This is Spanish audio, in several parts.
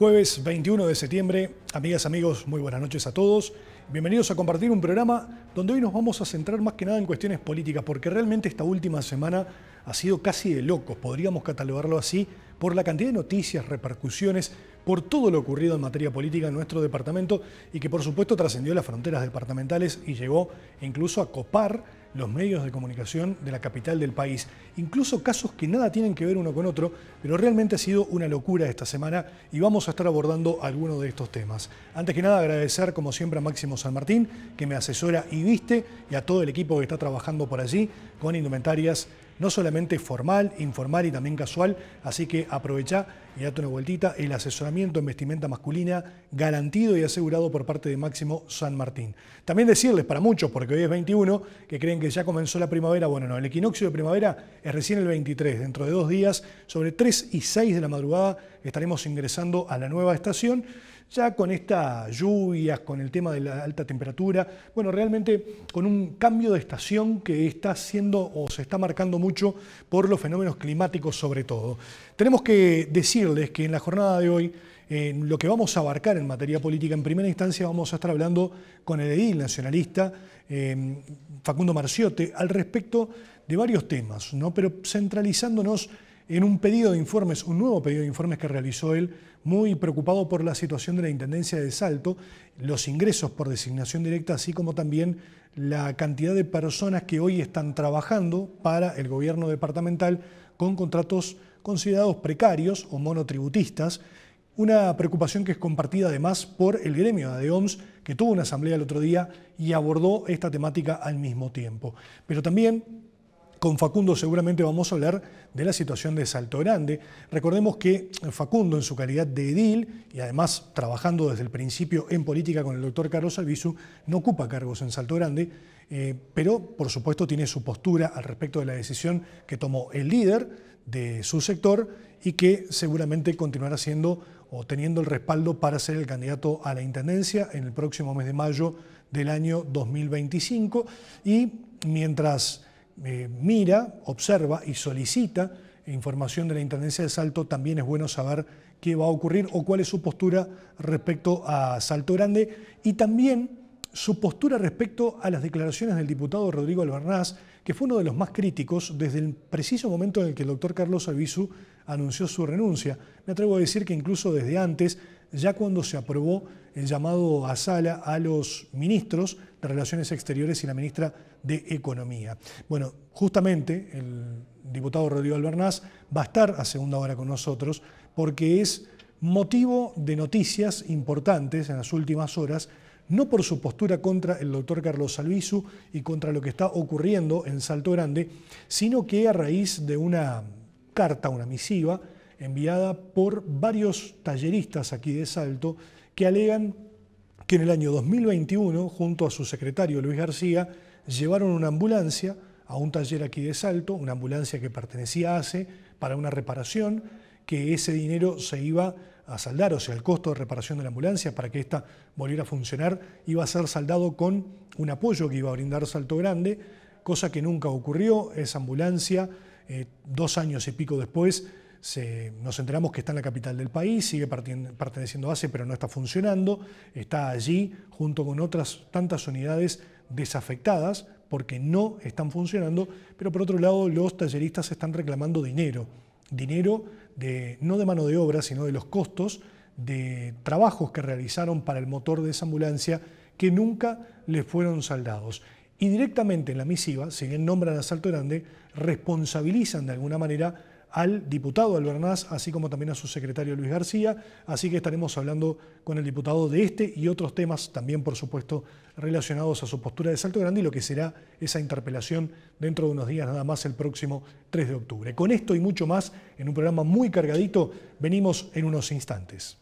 Jueves 21 de septiembre, amigas, amigos, muy buenas noches a todos. Bienvenidos a compartir un programa donde hoy nos vamos a centrar más que nada en cuestiones políticas, porque realmente esta última semana ha sido casi de locos, podríamos catalogarlo así, por la cantidad de noticias, repercusiones, por todo lo ocurrido en materia política en nuestro departamento y que por supuesto trascendió las fronteras departamentales y llegó incluso a copar los medios de comunicación de la capital del país. Incluso casos que nada tienen que ver uno con otro, pero realmente ha sido una locura esta semana y vamos a estar abordando algunos de estos temas. Antes que nada, agradecer como siempre a Máximo San Martín, que me asesora y viste, y a todo el equipo que está trabajando por allí con indumentarias no solamente formal, informal y también casual, así que aprovecha y una vueltita, el asesoramiento en vestimenta masculina garantido y asegurado por parte de Máximo San Martín. También decirles para muchos, porque hoy es 21, que creen que ya comenzó la primavera, bueno, no, el equinoccio de primavera es recién el 23, dentro de dos días, sobre 3 y 6 de la madrugada estaremos ingresando a la nueva estación. Ya con estas lluvias, con el tema de la alta temperatura, bueno, realmente con un cambio de estación que está siendo o se está marcando mucho por los fenómenos climáticos sobre todo. Tenemos que decirles que en la jornada de hoy en lo que vamos a abarcar en materia política, en primera instancia vamos a estar hablando con el edil nacionalista em, Facundo Marciote al respecto de varios temas, ¿no? pero centralizándonos en un pedido de informes, un nuevo pedido de informes que realizó él muy preocupado por la situación de la Intendencia de Salto, los ingresos por designación directa, así como también la cantidad de personas que hoy están trabajando para el gobierno departamental con contratos considerados precarios o monotributistas, una preocupación que es compartida además por el gremio de OMS, que tuvo una asamblea el otro día y abordó esta temática al mismo tiempo. Pero también con Facundo seguramente vamos a hablar de la situación de Salto Grande. Recordemos que Facundo, en su calidad de edil y además trabajando desde el principio en política con el doctor Carlos Albizu, no ocupa cargos en Salto Grande, eh, pero por supuesto tiene su postura al respecto de la decisión que tomó el líder de su sector y que seguramente continuará siendo o teniendo el respaldo para ser el candidato a la Intendencia en el próximo mes de mayo del año 2025. Y mientras eh, mira, observa y solicita información de la Intendencia de Salto, también es bueno saber qué va a ocurrir o cuál es su postura respecto a Salto Grande y también su postura respecto a las declaraciones del diputado Rodrigo Albernaz, que fue uno de los más críticos desde el preciso momento en el que el doctor Carlos Albizu anunció su renuncia. Me atrevo a decir que incluso desde antes, ya cuando se aprobó el llamado a sala a los ministros, de Relaciones Exteriores y la ministra de Economía. Bueno, justamente el diputado Rodrigo Albernaz va a estar a segunda hora con nosotros porque es motivo de noticias importantes en las últimas horas no por su postura contra el doctor Carlos Albizu y contra lo que está ocurriendo en Salto Grande, sino que a raíz de una carta, una misiva, enviada por varios talleristas aquí de Salto, que alegan que en el año 2021, junto a su secretario Luis García, llevaron una ambulancia a un taller aquí de Salto, una ambulancia que pertenecía a ACE, para una reparación, que ese dinero se iba a saldar, o sea, el costo de reparación de la ambulancia para que ésta volviera a funcionar, iba a ser saldado con un apoyo que iba a brindar Salto Grande, cosa que nunca ocurrió. Esa ambulancia, eh, dos años y pico después, nos enteramos que está en la capital del país, sigue perteneciendo a ACE, pero no está funcionando, está allí junto con otras tantas unidades desafectadas porque no están funcionando, pero por otro lado los talleristas están reclamando dinero, dinero de, no de mano de obra, sino de los costos de trabajos que realizaron para el motor de esa ambulancia que nunca les fueron saldados. Y directamente en la misiva, si bien nombran Asalto Grande, responsabilizan de alguna manera al diputado Albernaz, así como también a su secretario Luis García. Así que estaremos hablando con el diputado de este y otros temas también, por supuesto, relacionados a su postura de Salto Grande y lo que será esa interpelación dentro de unos días nada más el próximo 3 de octubre. Con esto y mucho más, en un programa muy cargadito, venimos en unos instantes.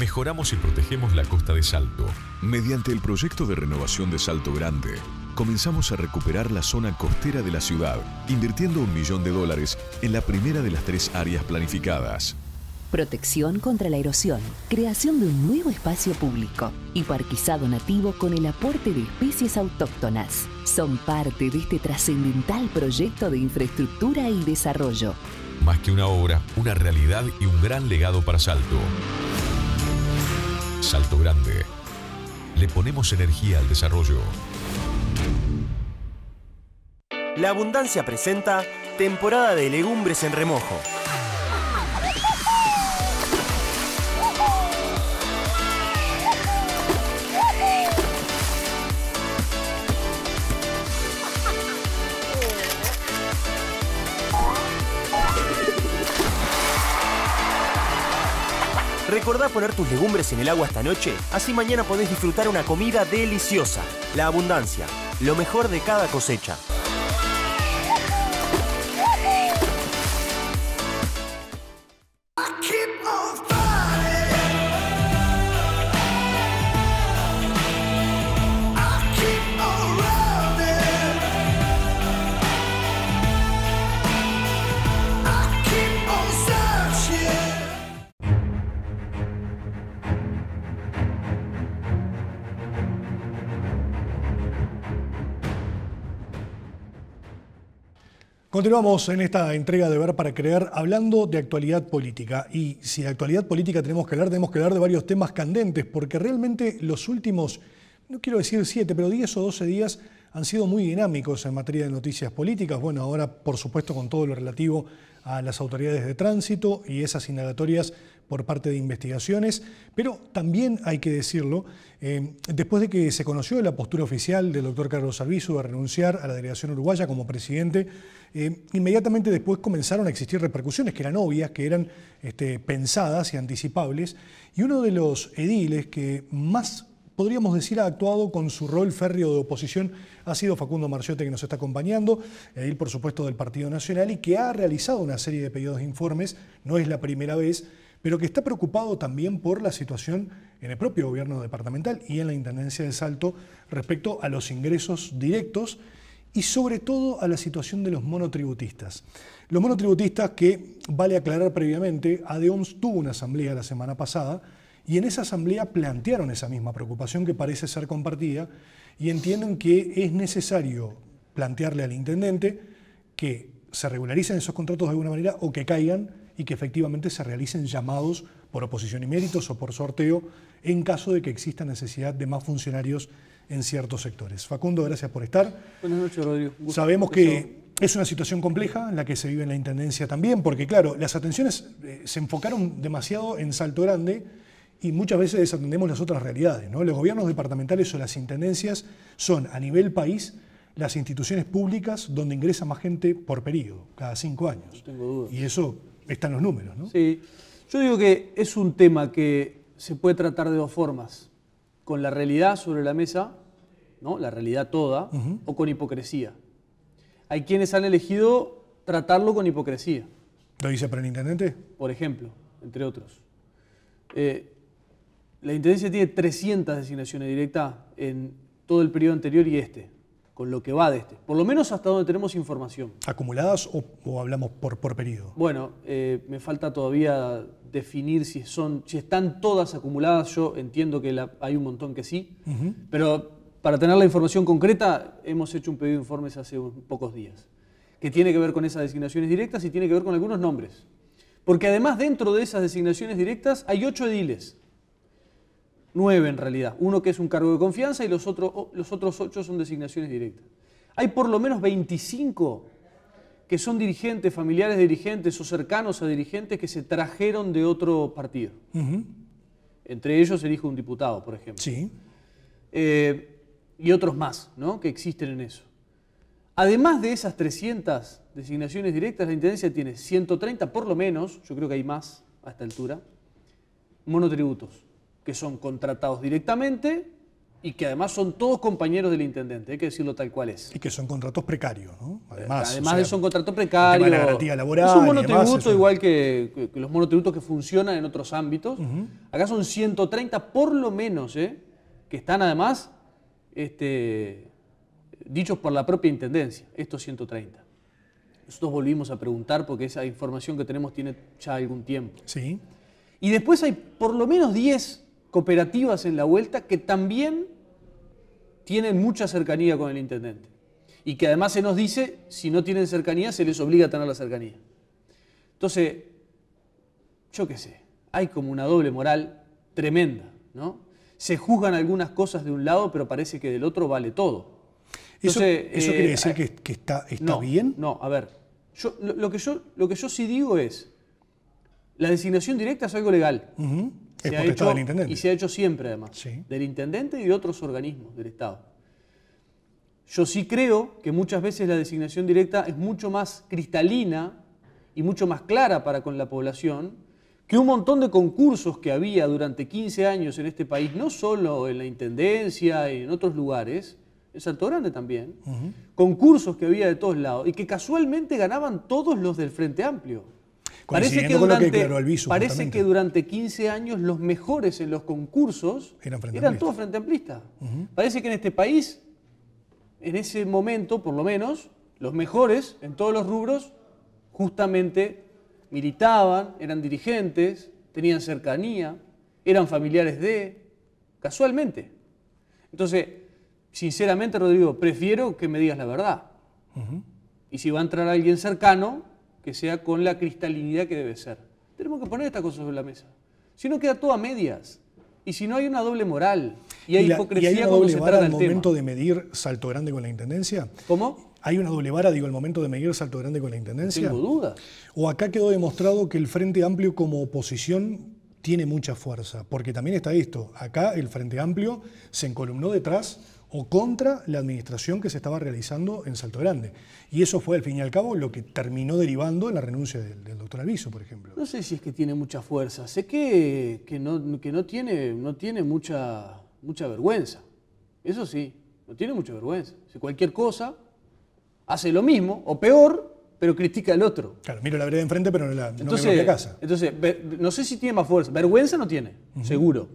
mejoramos y protegemos la costa de Salto. Mediante el proyecto de renovación de Salto Grande, comenzamos a recuperar la zona costera de la ciudad, invirtiendo un millón de dólares en la primera de las tres áreas planificadas. Protección contra la erosión, creación de un nuevo espacio público y parquizado nativo con el aporte de especies autóctonas. Son parte de este trascendental proyecto de infraestructura y desarrollo. Más que una obra, una realidad y un gran legado para Salto. Salto Grande. Le ponemos energía al desarrollo. La abundancia presenta temporada de legumbres en remojo Recordá poner tus legumbres en el agua esta noche, así mañana podés disfrutar una comida deliciosa. La abundancia, lo mejor de cada cosecha. Continuamos en esta entrega de Ver para Creer hablando de actualidad política. Y si de actualidad política tenemos que hablar, tenemos que hablar de varios temas candentes, porque realmente los últimos, no quiero decir siete, pero diez o doce días han sido muy dinámicos en materia de noticias políticas. Bueno, ahora por supuesto con todo lo relativo a las autoridades de tránsito y esas indagatorias por parte de investigaciones, pero también hay que decirlo, eh, después de que se conoció la postura oficial del doctor Carlos Albizu de renunciar a la delegación uruguaya como presidente, eh, inmediatamente después comenzaron a existir repercusiones que eran obvias, que eran este, pensadas y anticipables, y uno de los ediles que más podríamos decir, ha actuado con su rol férreo de oposición, ha sido Facundo Marciote que nos está acompañando, él por supuesto del Partido Nacional y que ha realizado una serie de pedidos de informes, no es la primera vez, pero que está preocupado también por la situación en el propio gobierno departamental y en la Intendencia de Salto respecto a los ingresos directos y sobre todo a la situación de los monotributistas. Los monotributistas que, vale aclarar previamente, ADEOMS tuvo una asamblea la semana pasada, y en esa asamblea plantearon esa misma preocupación que parece ser compartida y entienden que es necesario plantearle al intendente que se regularicen esos contratos de alguna manera o que caigan y que efectivamente se realicen llamados por oposición y méritos o por sorteo en caso de que exista necesidad de más funcionarios en ciertos sectores. Facundo, gracias por estar. Buenas noches, Rodrigo. Sabemos que es una situación compleja en la que se vive en la Intendencia también, porque claro, las atenciones eh, se enfocaron demasiado en Salto Grande y muchas veces desatendemos las otras realidades. ¿no? Los gobiernos departamentales o las intendencias son, a nivel país, las instituciones públicas donde ingresa más gente por periodo, cada cinco años. No tengo duda. Y eso están los números, ¿no? Sí. Yo digo que es un tema que se puede tratar de dos formas. Con la realidad sobre la mesa, ¿no? La realidad toda, o con hipocresía. Hay quienes han elegido tratarlo con hipocresía. ¿Lo dice el intendente? Por ejemplo, entre otros. Eh, la Intendencia tiene 300 designaciones directas en todo el periodo anterior y este, con lo que va de este. Por lo menos hasta donde tenemos información. ¿Acumuladas o, hablamos por, por periodo? Bueno, eh, me falta todavía definir si, son, si están todas acumuladas. Yo entiendo que hay un montón que sí, pero para tener la información concreta hemos hecho un pedido de informes hace unos pocos días, que tiene que ver con esas designaciones directas y tiene que ver con algunos nombres. Porque además dentro de esas designaciones directas hay ocho ediles nueve en realidad. Uno que es un cargo de confianza y los, los otros ocho son designaciones directas. Hay por lo menos 25 que son dirigentes, familiares de dirigentes o cercanos a dirigentes que se trajeron de otro partido. Entre ellos elijo un diputado, por ejemplo. Sí. Eh, y otros más, ¿no? Que existen en eso. Además de esas 300 designaciones directas, la Intendencia tiene 130, por lo menos, yo creo que hay más a esta altura, monotributos que son contratados directamente y que además son todos compañeros del intendente, hay que decirlo tal cual es. Y que son contratos precarios, ¿no? Eh, además, además son contratos precarios. La garantía Es un igual que, los monotributos que funcionan en otros ámbitos. Acá son 130 por lo menos, ¿eh? que están además este, dichos por la propia intendencia, estos 130. Nosotros volvimos a preguntar porque esa información que tenemos tiene ya algún tiempo. Sí. Y después hay por lo menos 10 cooperativas en la vuelta que también tienen mucha cercanía con el intendente. Y que además se nos dice, si no tienen cercanía, se les obliga a tener la cercanía. Entonces, yo qué sé, hay como una doble moral tremenda, ¿no? Se juzgan algunas cosas de un lado, pero parece que del otro vale todo. ¿Eso, quiere eh, decir que, está, bien? No, a ver, lo, que yo, lo que yo sí digo es, la designación directa es algo legal. Y se ha hecho siempre, además. Del intendente y de otros organismos del Estado. Yo sí creo que muchas veces la designación directa es mucho más cristalina y mucho más clara para con la población que un montón de concursos que había durante 15 años en este país, no solo en la Intendencia y en otros lugares, en Santo Grande también, concursos que había de todos lados y que casualmente ganaban todos los del Frente Amplio. Parece que, durante, parece que durante 15 años los mejores en los concursos eran, todos frente Parece que en este país, en ese momento por lo menos, los mejores en todos los rubros justamente militaban, eran dirigentes, tenían cercanía, eran familiares de, casualmente. Entonces, sinceramente, Rodrigo, prefiero que me digas la verdad. Y si va a entrar alguien cercano, que sea con la cristalinidad que debe ser. Tenemos que poner estas cosas sobre la mesa. Si no queda todo a medias. Y si no hay una doble moral y hay hipocresía y hay una doble vara al momento de medir salto grande con la intendencia. ¿Cómo? Hay una doble vara, digo, el momento de medir salto grande con la intendencia. Tengo duda. O acá quedó demostrado que el Frente Amplio como oposición tiene mucha fuerza, porque también está esto. Acá el Frente Amplio se encolumnó detrás o contra la administración que se estaba realizando en Salto Grande. Y eso fue, al fin y al cabo, lo que terminó derivando en la renuncia del, doctor Aviso, por ejemplo. No sé si es que tiene mucha fuerza, sé que, que, no, tiene, no tiene mucha, mucha vergüenza, eso sí, no tiene mucha vergüenza. Si cualquier cosa hace lo mismo o peor, pero critica al otro. Claro, miro la vereda enfrente, pero no, la, no la casa. Entonces, no sé si tiene más fuerza. Vergüenza no tiene, seguro.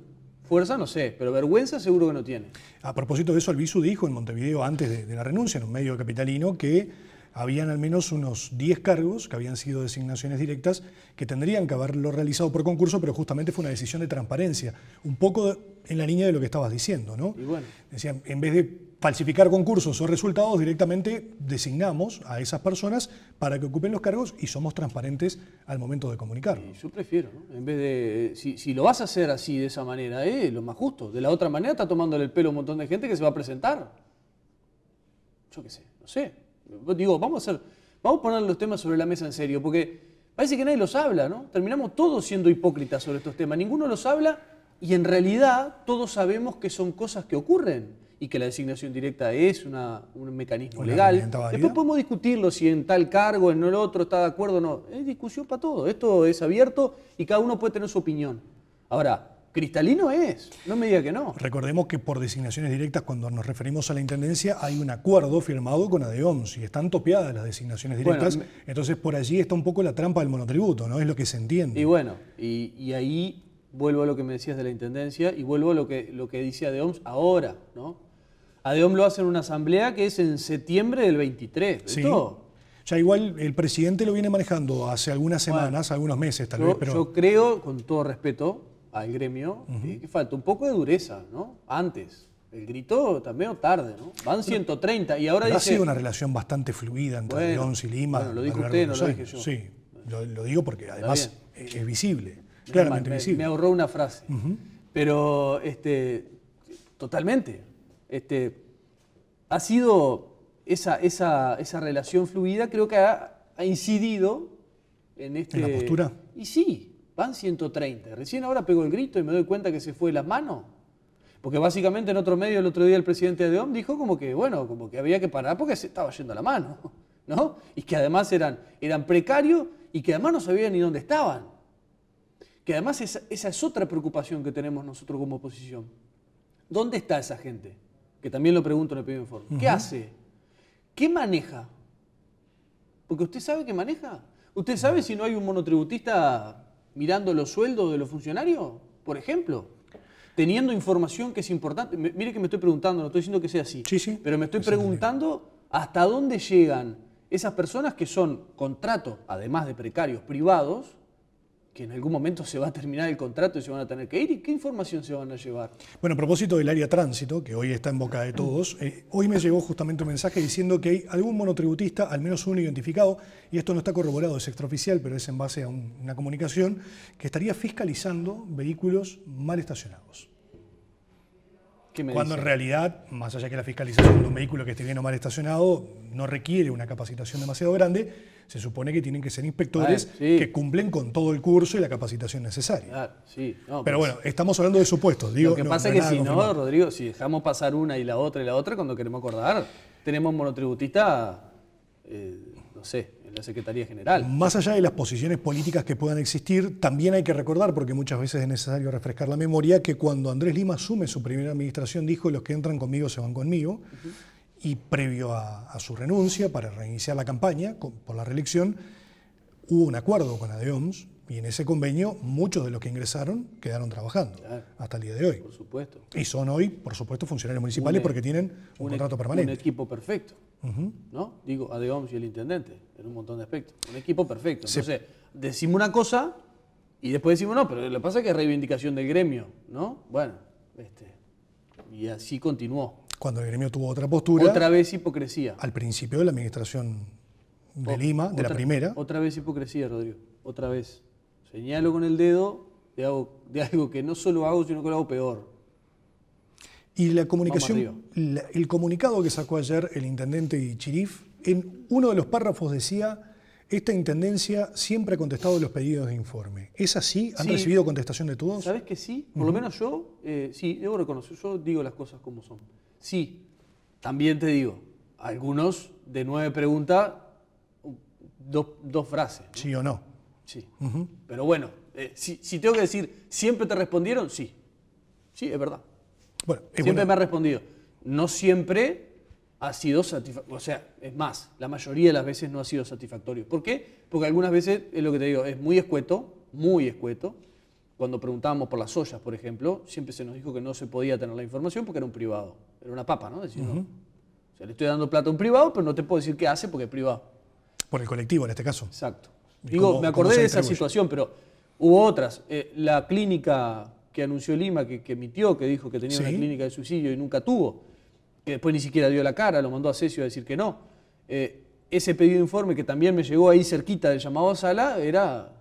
Fuerza no sé, pero vergüenza seguro que no tiene. A propósito de eso, Albizu dijo en Montevideo antes de, la renuncia, en un medio capitalino, que habían al menos unos 10 cargos que habían sido designaciones directas que tendrían que haberlo realizado por concurso, pero justamente fue una decisión de transparencia, un poco en la línea de lo que estabas diciendo, ¿no? Y bueno. Decían, en vez de falsificar concursos o resultados, directamente designamos a esas personas para que ocupen los cargos y somos transparentes al momento de comunicarlo. Yo prefiero, ¿no? en vez de, si, lo vas a hacer así, de esa manera, es eh, lo más justo. De la otra manera está tomándole el pelo a un montón de gente que se va a presentar. Yo qué sé, no sé. Digo, vamos a hacer, vamos a poner los temas sobre la mesa en serio, porque parece que nadie los habla, ¿no? Terminamos todos siendo hipócritas sobre estos temas. Ninguno los habla y en realidad todos sabemos que son cosas que ocurren y que la designación directa es un mecanismo legal. Después podemos discutirlo si en tal cargo, en el otro, está de acuerdo o no. Es discusión para todo. Esto es abierto y cada uno puede tener su opinión. Ahora, cristalino es, no me diga que no. Recordemos que por designaciones directas, cuando nos referimos a la Intendencia, hay un acuerdo firmado con ADEOMS y están topeadas las designaciones directas. entonces por allí está un poco la trampa del monotributo, ¿no? Es lo que se entiende. Y bueno, y, ahí vuelvo a lo que me decías de la Intendencia y vuelvo a lo que, lo que dice ADEOMS ahora, ¿no? ADEOM lo hace en una asamblea que es en septiembre del 23. ¿de sí. Todo? Ya igual el presidente lo viene manejando hace algunas semanas, algunos meses tal vez. Pero... Yo creo, con todo respeto al gremio, eh, que falta un poco de dureza, ¿no? Antes. El grito también o tarde, ¿no? Van 130 y ahora dice... Ha sido una relación bastante fluida entre León y Lima. Bueno, lo dijo usted, no lo dije yo. Sí, lo, digo porque además es, visible, claramente me, visible. Me ahorró una frase. Pero, este, totalmente, este, ha sido esa, relación fluida, creo que ha, incidido en este... postura? Y sí, van 130. Recién ahora pegó el grito y me doy cuenta que se fue la mano Porque básicamente en otro medio el otro día el presidente de OM dijo como que, bueno, como que había que parar porque se estaba yendo la mano, ¿no? Y que además eran, eran precarios y que además no sabían ni dónde estaban. Que además esa, esa es otra preocupación que tenemos nosotros como oposición. ¿Dónde está esa gente? que también lo pregunto en el primer informe, ¿qué hace? ¿Qué maneja? Porque usted sabe qué maneja. ¿Usted sabe si no hay un monotributista mirando los sueldos de los funcionarios, por ejemplo? Teniendo información que es importante. mire que me estoy preguntando, no estoy diciendo que sea así. Sí, sí. Pero me estoy preguntando hasta dónde llegan esas personas que son contratos, además de precarios, privados, que en algún momento se va a terminar el contrato y se van a tener que ir. ¿Y qué información se van a llevar? Bueno, a propósito del área tránsito, que hoy está en boca de todos, eh, hoy me llegó justamente un mensaje diciendo que hay algún monotributista, al menos uno identificado, y esto no está corroborado, es extraoficial, pero es en base a una comunicación, que estaría fiscalizando vehículos mal estacionados cuando en realidad, más allá que la fiscalización de un vehículo que esté bien o mal estacionado, no requiere una capacitación demasiado grande, se supone que tienen que ser inspectores que cumplen con todo el curso y la capacitación necesaria. Ah, sí. Pero pues, bueno, estamos hablando de supuestos. lo que pasa es que si no, Rodrigo, si dejamos pasar una y la otra y la otra, cuando queremos acordar, tenemos monotributista, eh, no sé, la Secretaría General. Más allá de las posiciones políticas que puedan existir, también hay que recordar, porque muchas veces es necesario refrescar la memoria, que cuando Andrés Lima asume su primera administración dijo los que entran conmigo se van conmigo, y previo a, su renuncia para reiniciar la campaña por la reelección, hubo un acuerdo con OMS, y en ese convenio muchos de los que ingresaron quedaron trabajando hasta el día de hoy. Por supuesto. Y son hoy, por supuesto, funcionarios municipales porque tienen e- un, contrato permanente. Un equipo perfecto, Digo, ¿no? Digo, y el intendente, en un montón de aspectos. Un equipo perfecto. Entonces, decimos una cosa y después decimos no, pero lo que pasa es que es reivindicación del gremio, ¿no? Bueno, este, y así continuó. Cuando el gremio tuvo otra postura. Otra vez hipocresía. Al principio de la administración de Lima, de la primera. Otra vez hipocresía, Rodrigo. Otra vez señalo con el dedo de algo, que no solo hago, sino que lo hago peor. Y la comunicación, el comunicado que sacó ayer el intendente Chirif, en uno de los párrafos decía, esta intendencia siempre ha contestado los pedidos de informe. ¿Es así? ¿Han recibido contestación de todos? ¿Sabes que sí? Por lo menos yo, eh, sí, debo reconocer, yo digo las cosas como son. Sí, también te digo, algunos de nueve preguntas, dos frases. Sí o no. Sí. Pero bueno, eh, si, tengo que decir, ¿siempre te respondieron? Sí. Sí, es verdad. Bueno, siempre me ha respondido. No siempre ha sido satisfactorio. O sea, es más, la mayoría de las veces no ha sido satisfactorio. ¿Por qué? Porque algunas veces, es lo que te digo, es muy escueto, muy escueto. Cuando preguntábamos por las ollas, por ejemplo, siempre se nos dijo que no se podía tener la información porque era un privado. Era una papa, ¿no? Decir, no. O sea, le estoy dando plata a un privado, pero no te puedo decir qué hace porque es privado. Por el colectivo, en este caso. Exacto. Digo, me acordé de esa situación, pero hubo otras. Eh, la clínica que anunció Lima, que, emitió, que dijo que tenía una clínica de suicidio y nunca tuvo, que después ni siquiera dio la cara, lo mandó a Cecio a decir que no. Eh, ese pedido de informe que también me llegó ahí cerquita del llamado Sala era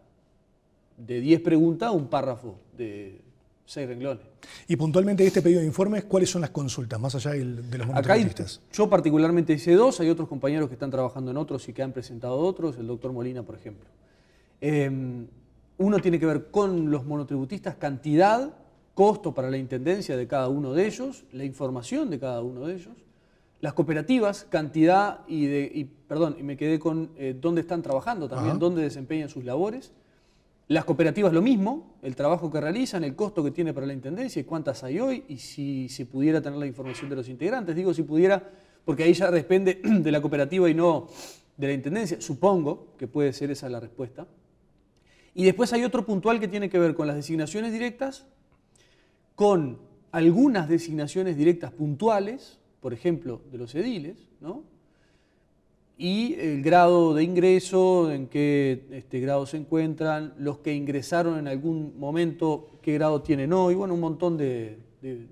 de 10 preguntas, un párrafo de seis renglones. Y puntualmente este pedido de informes, ¿cuáles son las consultas, más allá de los monotributistas? Yo particularmente hice dos, hay otros compañeros que están trabajando en otros y que han presentado otros, el doctor Molina, por ejemplo. Em, uno tiene que ver con los monotributistas, cantidad, costo para la intendencia de cada uno de ellos, la información de cada uno de ellos, las cooperativas, cantidad y, de, perdón, y me quedé con eh, dónde están trabajando también, dónde desempeñan sus labores las cooperativas lo mismo, el trabajo que realizan, el costo que tiene para la Intendencia y cuántas hay hoy y si se pudiera tener la información de los integrantes. Digo si pudiera, porque ahí ya depende de la cooperativa y no de la Intendencia. Supongo que puede ser esa la respuesta. Y después hay otro puntual que tiene que ver con las designaciones directas, con algunas designaciones directas puntuales, por ejemplo, de los ediles, ¿no? y el grado de ingreso, en qué este, grado se encuentran, los que ingresaron en algún momento, qué grado tienen hoy, bueno, un montón de,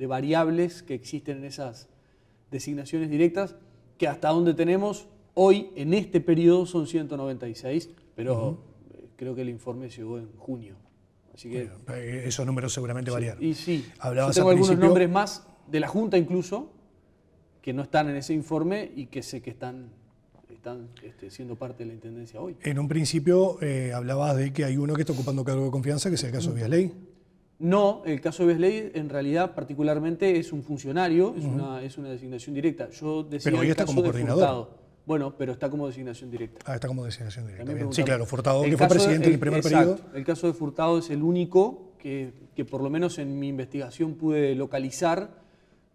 variables que existen en esas designaciones directas, que hasta donde tenemos hoy, en este periodo, son 196, pero eh, creo que el informe llegó en junio. Así que, eh, esos números seguramente variarán variaron. Y sí, Hablabas tengo algunos nombres más de la Junta incluso, que no están en ese informe y que sé que están están este, siendo parte de la Intendencia hoy. En un principio eh, hablabas de que hay uno que está ocupando cargo de confianza, que sea el caso de Ley. No, el caso de Ley en realidad particularmente es un funcionario, es, una, designación directa. Yo decía pero hoy está como coordinador. Bueno, pero está como designación directa. Ah, está como designación directa. Sí, claro, Furtado, que fue presidente en el primer periodo. El caso de Furtado es el único que, que, por lo menos en mi investigación pude localizar,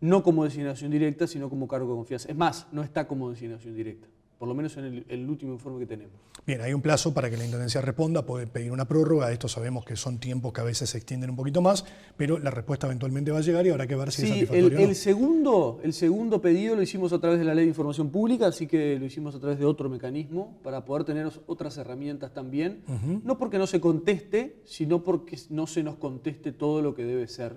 no como designación directa, sino como cargo de confianza. Es más, no está como designación directa por lo menos en el, último informe que tenemos. Bien, hay un plazo para que la Intendencia responda, puede pedir una prórroga, esto sabemos que son tiempos que a veces se extienden un poquito más, pero la respuesta eventualmente va a llegar y habrá que ver si es satisfactorio el, o no. segundo, el segundo pedido lo hicimos a través de la Ley de Información Pública, así que lo hicimos a través de otro mecanismo para poder tener otras herramientas también, no porque no se conteste, sino porque no se nos conteste todo lo que debe ser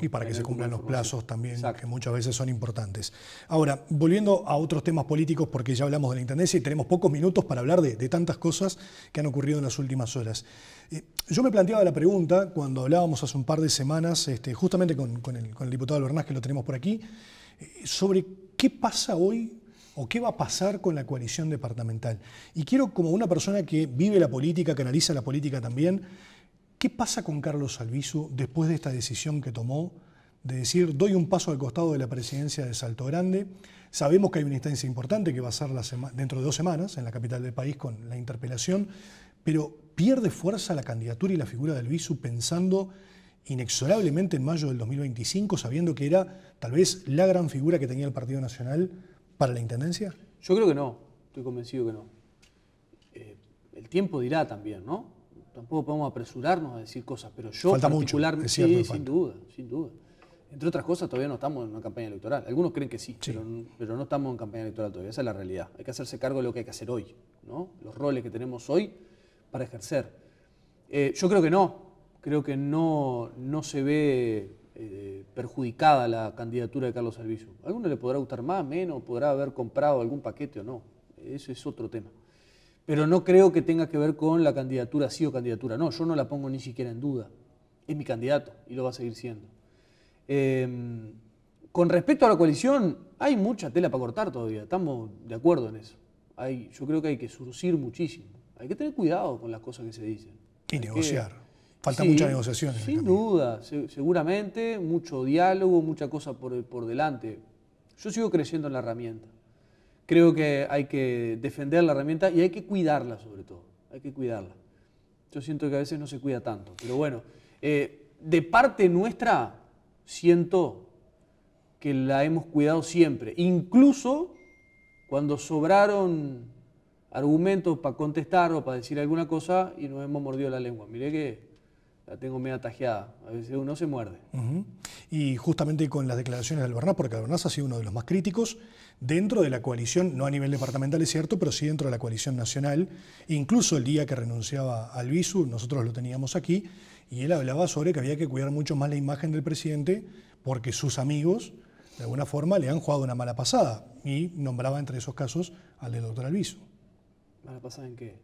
y para que se cumplan los plazos también, que muchas veces son importantes. Ahora, volviendo a otros temas políticos, porque ya hablamos de la Intendencia y tenemos pocos minutos para hablar de, tantas cosas que han ocurrido en las últimas horas. Eh, yo me planteaba la pregunta cuando hablábamos hace un par de semanas, este, justamente con, el, diputado Albernaz, que lo tenemos por aquí, eh, sobre qué pasa hoy o qué va a pasar con la coalición departamental. Y quiero, como una persona que vive la política, que analiza la política también, ¿Qué pasa con Carlos Albizu después de esta decisión que tomó de decir, doy un paso al costado de la presidencia de Salto Grande? Sabemos que hay una instancia importante que va a ser dentro de dos semanas en la capital del país con la interpelación, pero pierde fuerza la candidatura y la figura de Albizu pensando inexorablemente en mayo del 2025, sabiendo que era tal vez la gran figura que tenía el Partido Nacional para la Intendencia? Yo creo que no, estoy convencido que no. Eh, el tiempo dirá también, ¿no? tampoco podemos apresurarnos a decir cosas, pero yo particularmente, sí, sin duda, sin duda. Entre otras cosas, todavía no estamos en una campaña electoral. Algunos creen que sí, Pero, no estamos en campaña electoral todavía. Esa es la realidad. Hay que hacerse cargo de lo que hay que hacer hoy, ¿no? Los roles que tenemos hoy para ejercer. Eh, yo creo que no. Creo que no, no se ve eh, perjudicada la candidatura de Carlos Alviso. A alguno le podrá gustar más, menos, podrá haber comprado algún paquete o no. Eso es otro tema. Pero no creo que tenga que ver con la candidatura sí o candidatura no. Yo no la pongo ni siquiera en duda. Es mi candidato y lo va a seguir siendo. Em, con respecto a la coalición, hay mucha tela para cortar todavía. Estamos de acuerdo en eso. Hay, yo creo que hay que surcir muchísimo. Hay que tener cuidado con las cosas que se dicen. Y negociar. Falta negociaciones. mucha negociación. sin este duda, seguramente, mucho diálogo, mucha cosa por, por delante. Yo sigo creciendo en la herramienta creo que hay que defender la herramienta y hay que cuidarla sobre todo, hay que cuidarla. Yo siento que a veces no se cuida tanto, pero bueno, eh, de parte nuestra siento que la hemos cuidado siempre, incluso cuando sobraron argumentos para contestar o para decir alguna cosa y nos hemos mordido la lengua. Miré que la tengo media tajeada. A veces uno se muerde. Y justamente con las declaraciones de Albernaz, porque Albernaz ha sido uno de los más críticos, dentro de la coalición, no a nivel departamental es cierto, pero sí dentro de la coalición nacional. Incluso el día que renunciaba al nosotros lo teníamos aquí, y él hablaba sobre que había que cuidar mucho más la imagen del presidente porque sus amigos, de alguna forma, le han jugado una mala pasada. Y nombraba entre esos casos al del doctor Alviso. ¿Mala pasada en qué?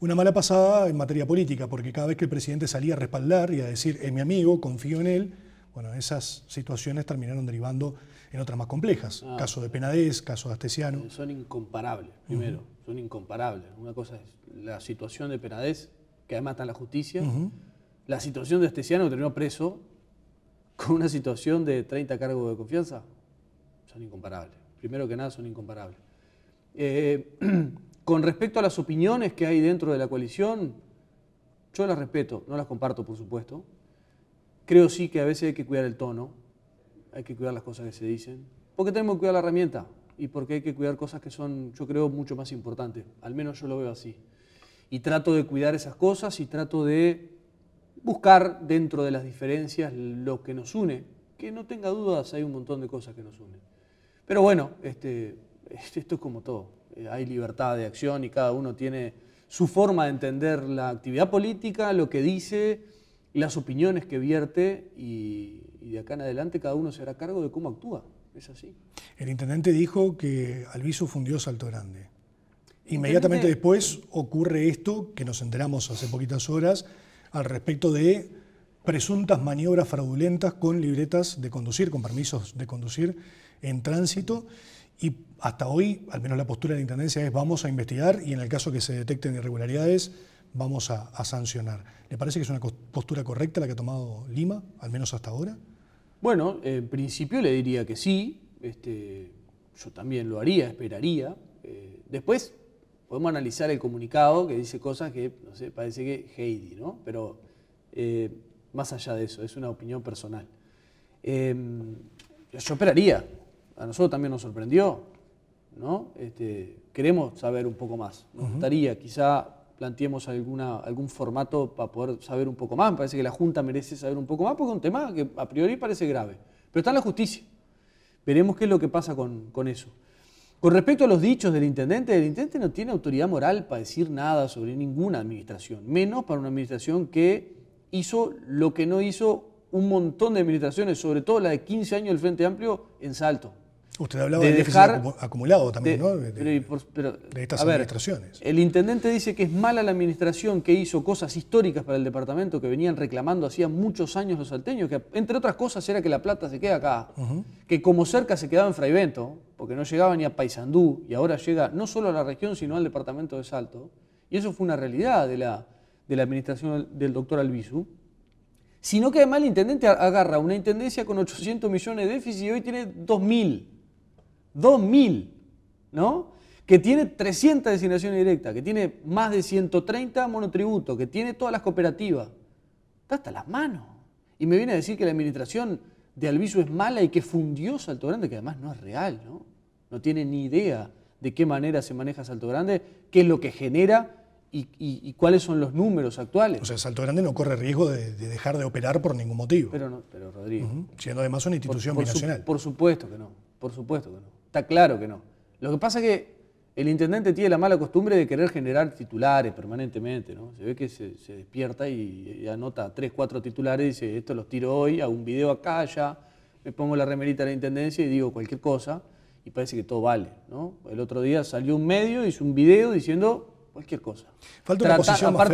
Una mala pasada en materia política, porque cada vez que el presidente salía a respaldar y a decir, es mi amigo, confío en él, bueno, esas situaciones terminaron derivando en otras más complejas. Ah. caso de Penades, caso de Astesiano. Eh, son incomparables, primero, son incomparables. Una cosa es la situación de Penades, que además está en la justicia. La situación de Astesiano, que terminó preso, con una situación de 30 cargos de confianza, son incomparables. Primero que nada, son incomparables. Eh, con respecto a las opiniones que hay dentro de la coalición, yo las respeto, no las comparto, por supuesto. Creo sí que a veces hay que cuidar el tono hay que cuidar las cosas que se dicen. Porque tenemos que cuidar la herramienta y porque hay que cuidar cosas que son, yo creo, mucho más importantes. Al menos yo lo veo así. Y trato de cuidar esas cosas y trato de buscar dentro de las diferencias lo que nos une. Que no tenga dudas, hay un montón de cosas que nos unen. Pero bueno, este, este esto es como todo. Eh, hay libertad de acción y cada uno tiene su forma de entender la actividad política, lo que dice, las opiniones que vierte y, y de acá en adelante cada uno se hará cargo de cómo actúa. Es así. El intendente dijo que Alviso fundió Salto Grande. Inmediatamente después ocurre esto que nos enteramos hace poquitas horas al respecto de presuntas maniobras fraudulentas con libretas de conducir, con permisos de conducir en tránsito. Y hasta hoy, al menos la postura de la Intendencia es vamos a investigar y en el caso que se detecten irregularidades vamos a, a sancionar. ¿Le parece que es una postura correcta la que ha tomado Lima, al menos hasta ahora? Bueno, en principio le diría que sí, este, yo también lo haría, esperaría. Eh, después podemos analizar el comunicado que dice cosas que, no sé, parece que Heidi, ¿no? Pero eh, más allá de eso, es una opinión personal. Em, yo esperaría, a nosotros también nos sorprendió, ¿no? Este, queremos saber un poco más, nos gustaría quizá planteemos alguna, algún formato para poder saber un poco más. Me parece que la Junta merece saber un poco más porque es un tema que a priori parece grave. Pero está la justicia. Veremos qué es lo que pasa con, con eso. Con respecto a los dichos del intendente, el intendente no tiene autoridad moral para decir nada sobre ninguna administración, menos para una administración que hizo lo que no hizo un montón de administraciones, sobre todo la de 15 años del Frente Amplio en Salto. Usted ha de, de dejar, déficit acumulado también, de, ¿no? De, estas administraciones. el intendente dice que es mala la administración que hizo cosas históricas para el departamento que venían reclamando hacía muchos años los salteños, que entre otras cosas era que la plata se queda acá, que como cerca se quedaba en Fraivento, porque no llegaba ni a Paysandú, y ahora llega no solo a la región, sino al departamento de Salto. Y eso fue una realidad de la, de la administración del doctor Albizu sino que además el intendente agarra una intendencia con 800 millones de déficit y hoy tiene 2.000 2000, ¿no? Que tiene 300 designaciones directas, que tiene más de 130 monotributos, que tiene todas las cooperativas. Está hasta las manos. Y me viene a decir que la administración de Alviso es mala y que fundió Salto Grande, que además no es real, ¿no? No tiene ni idea de qué manera se maneja Salto Grande, qué es lo que genera y, cuáles son los números actuales. O sea, Salto Grande no corre riesgo de, dejar de operar por ningún motivo. Pero, no, pero Rodrigo. Siendo además una institución binacional. por supuesto que no, por supuesto que no. Está claro que no. Lo que pasa es que el intendente tiene la mala costumbre de querer generar titulares permanentemente, ¿no? Se ve que se, despierta y, anota tres, cuatro titulares y dice, esto los tiro hoy, hago un video acá, ya, me pongo la remerita de la intendencia y digo cualquier cosa y parece que todo vale, ¿no? El otro día salió un medio, hizo un video diciendo cualquier cosa. ¿Falta una posición más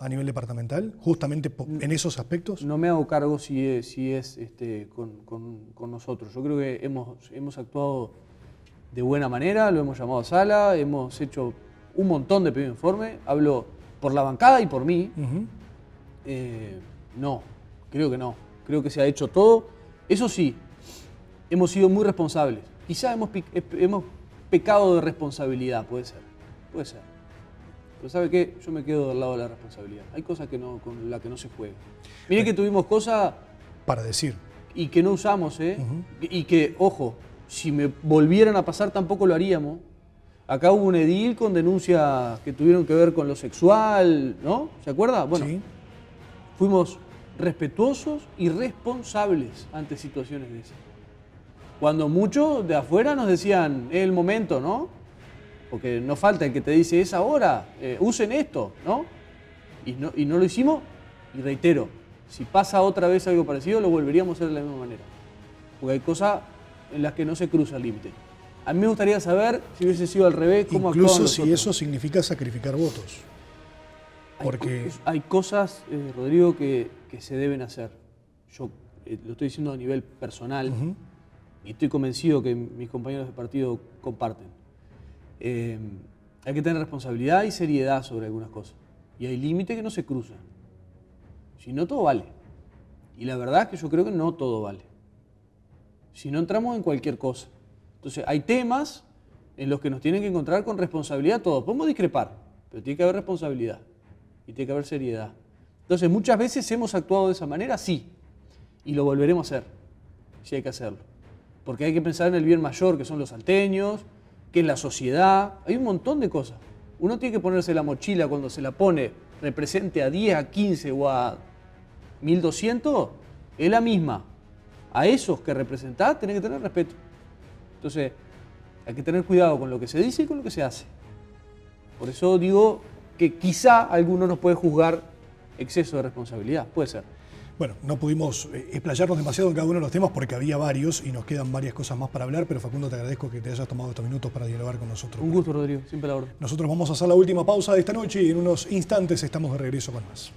a nivel departamental, justamente mm, en esos aspectos? No me hago cargo si es, si es este, con, nosotros. Yo creo que hemos, hemos actuado de buena manera, lo hemos llamado a sala, hemos hecho un montón de pedido de informe, hablo por la bancada y por mí. Eh, no, creo que no. Creo que se ha hecho todo. Eso sí, hemos sido muy responsables. Quizás hemos, eh, hemos pecado de responsabilidad, puede ser. Puede ser. Pero ¿sabe qué? Yo me quedo del lado de la responsabilidad. Hay cosas que no, con las que no se juega. Mire eh. que tuvimos cosas... Para decir. Y que no usamos, ¿eh? Y que, ojo, si me volvieran a pasar tampoco lo haríamos. Acá hubo un edil con denuncias que tuvieron que ver con lo sexual, ¿no? ¿Se acuerda? Bueno, sí. fuimos respetuosos y responsables ante situaciones de esas. Cuando muchos de afuera nos decían, es el momento, ¿no? Porque no falta el que te dice, es ahora, eh, usen esto, ¿no? Y, ¿no? y no lo hicimos, y reitero, si pasa otra vez algo parecido, lo volveríamos a hacer de la misma manera. Porque hay cosas en las que no se cruza el límite. A mí me gustaría saber si hubiese sido al revés, cómo Incluso si eso significa sacrificar votos. Porque... Hay, cosas, eh, Rodrigo, que, se deben hacer. Yo eh, lo estoy diciendo a nivel personal y estoy convencido que mis compañeros de partido comparten. Eh, hay que tener responsabilidad y seriedad sobre algunas cosas. Y hay límites que no se cruzan. Si no, todo vale. Y la verdad es que yo creo que no todo vale si no entramos en cualquier cosa. Entonces, hay temas en los que nos tienen que encontrar con responsabilidad todos. Podemos discrepar, pero tiene que haber responsabilidad y tiene que haber seriedad. Entonces, muchas veces hemos actuado de esa manera, sí, y lo volveremos a hacer, si hay que hacerlo. Porque hay que pensar en el bien mayor, que son los salteños, que es la sociedad, hay un montón de cosas. Uno tiene que ponerse la mochila cuando se la pone, represente a 10, a 15 o a 1200, es la misma a esos que representás tenés que tener respeto. Entonces, hay que tener cuidado con lo que se dice y con lo que se hace. Por eso digo que quizá alguno nos puede juzgar exceso de responsabilidad, puede ser. Bueno, no pudimos eh, explayarnos demasiado en cada uno de los temas porque había varios y nos quedan varias cosas más para hablar, pero Facundo, te agradezco que te hayas tomado estos minutos para dialogar con nosotros. Un gusto, Rodrigo, siempre la hora. Nosotros vamos a hacer la última pausa de esta noche y en unos instantes estamos de regreso con más.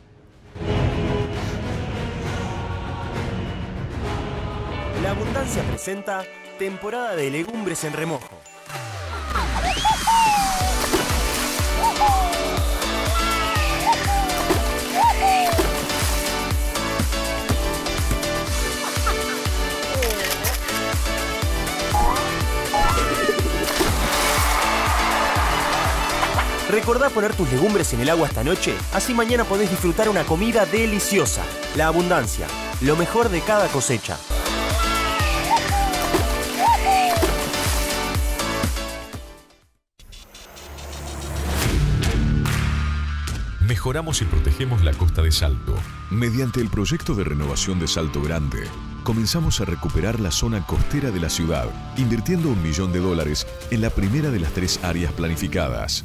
La Abundancia presenta temporada de legumbres en remojo. Recordá poner tus legumbres en el agua esta noche, así mañana podés disfrutar una comida deliciosa. La abundancia, lo mejor de cada cosecha. mejoramos y protegemos la costa de Salto. Mediante el proyecto de renovación de Salto Grande, comenzamos a recuperar la zona costera de la ciudad, invirtiendo un millón de dólares en la primera de las tres áreas planificadas.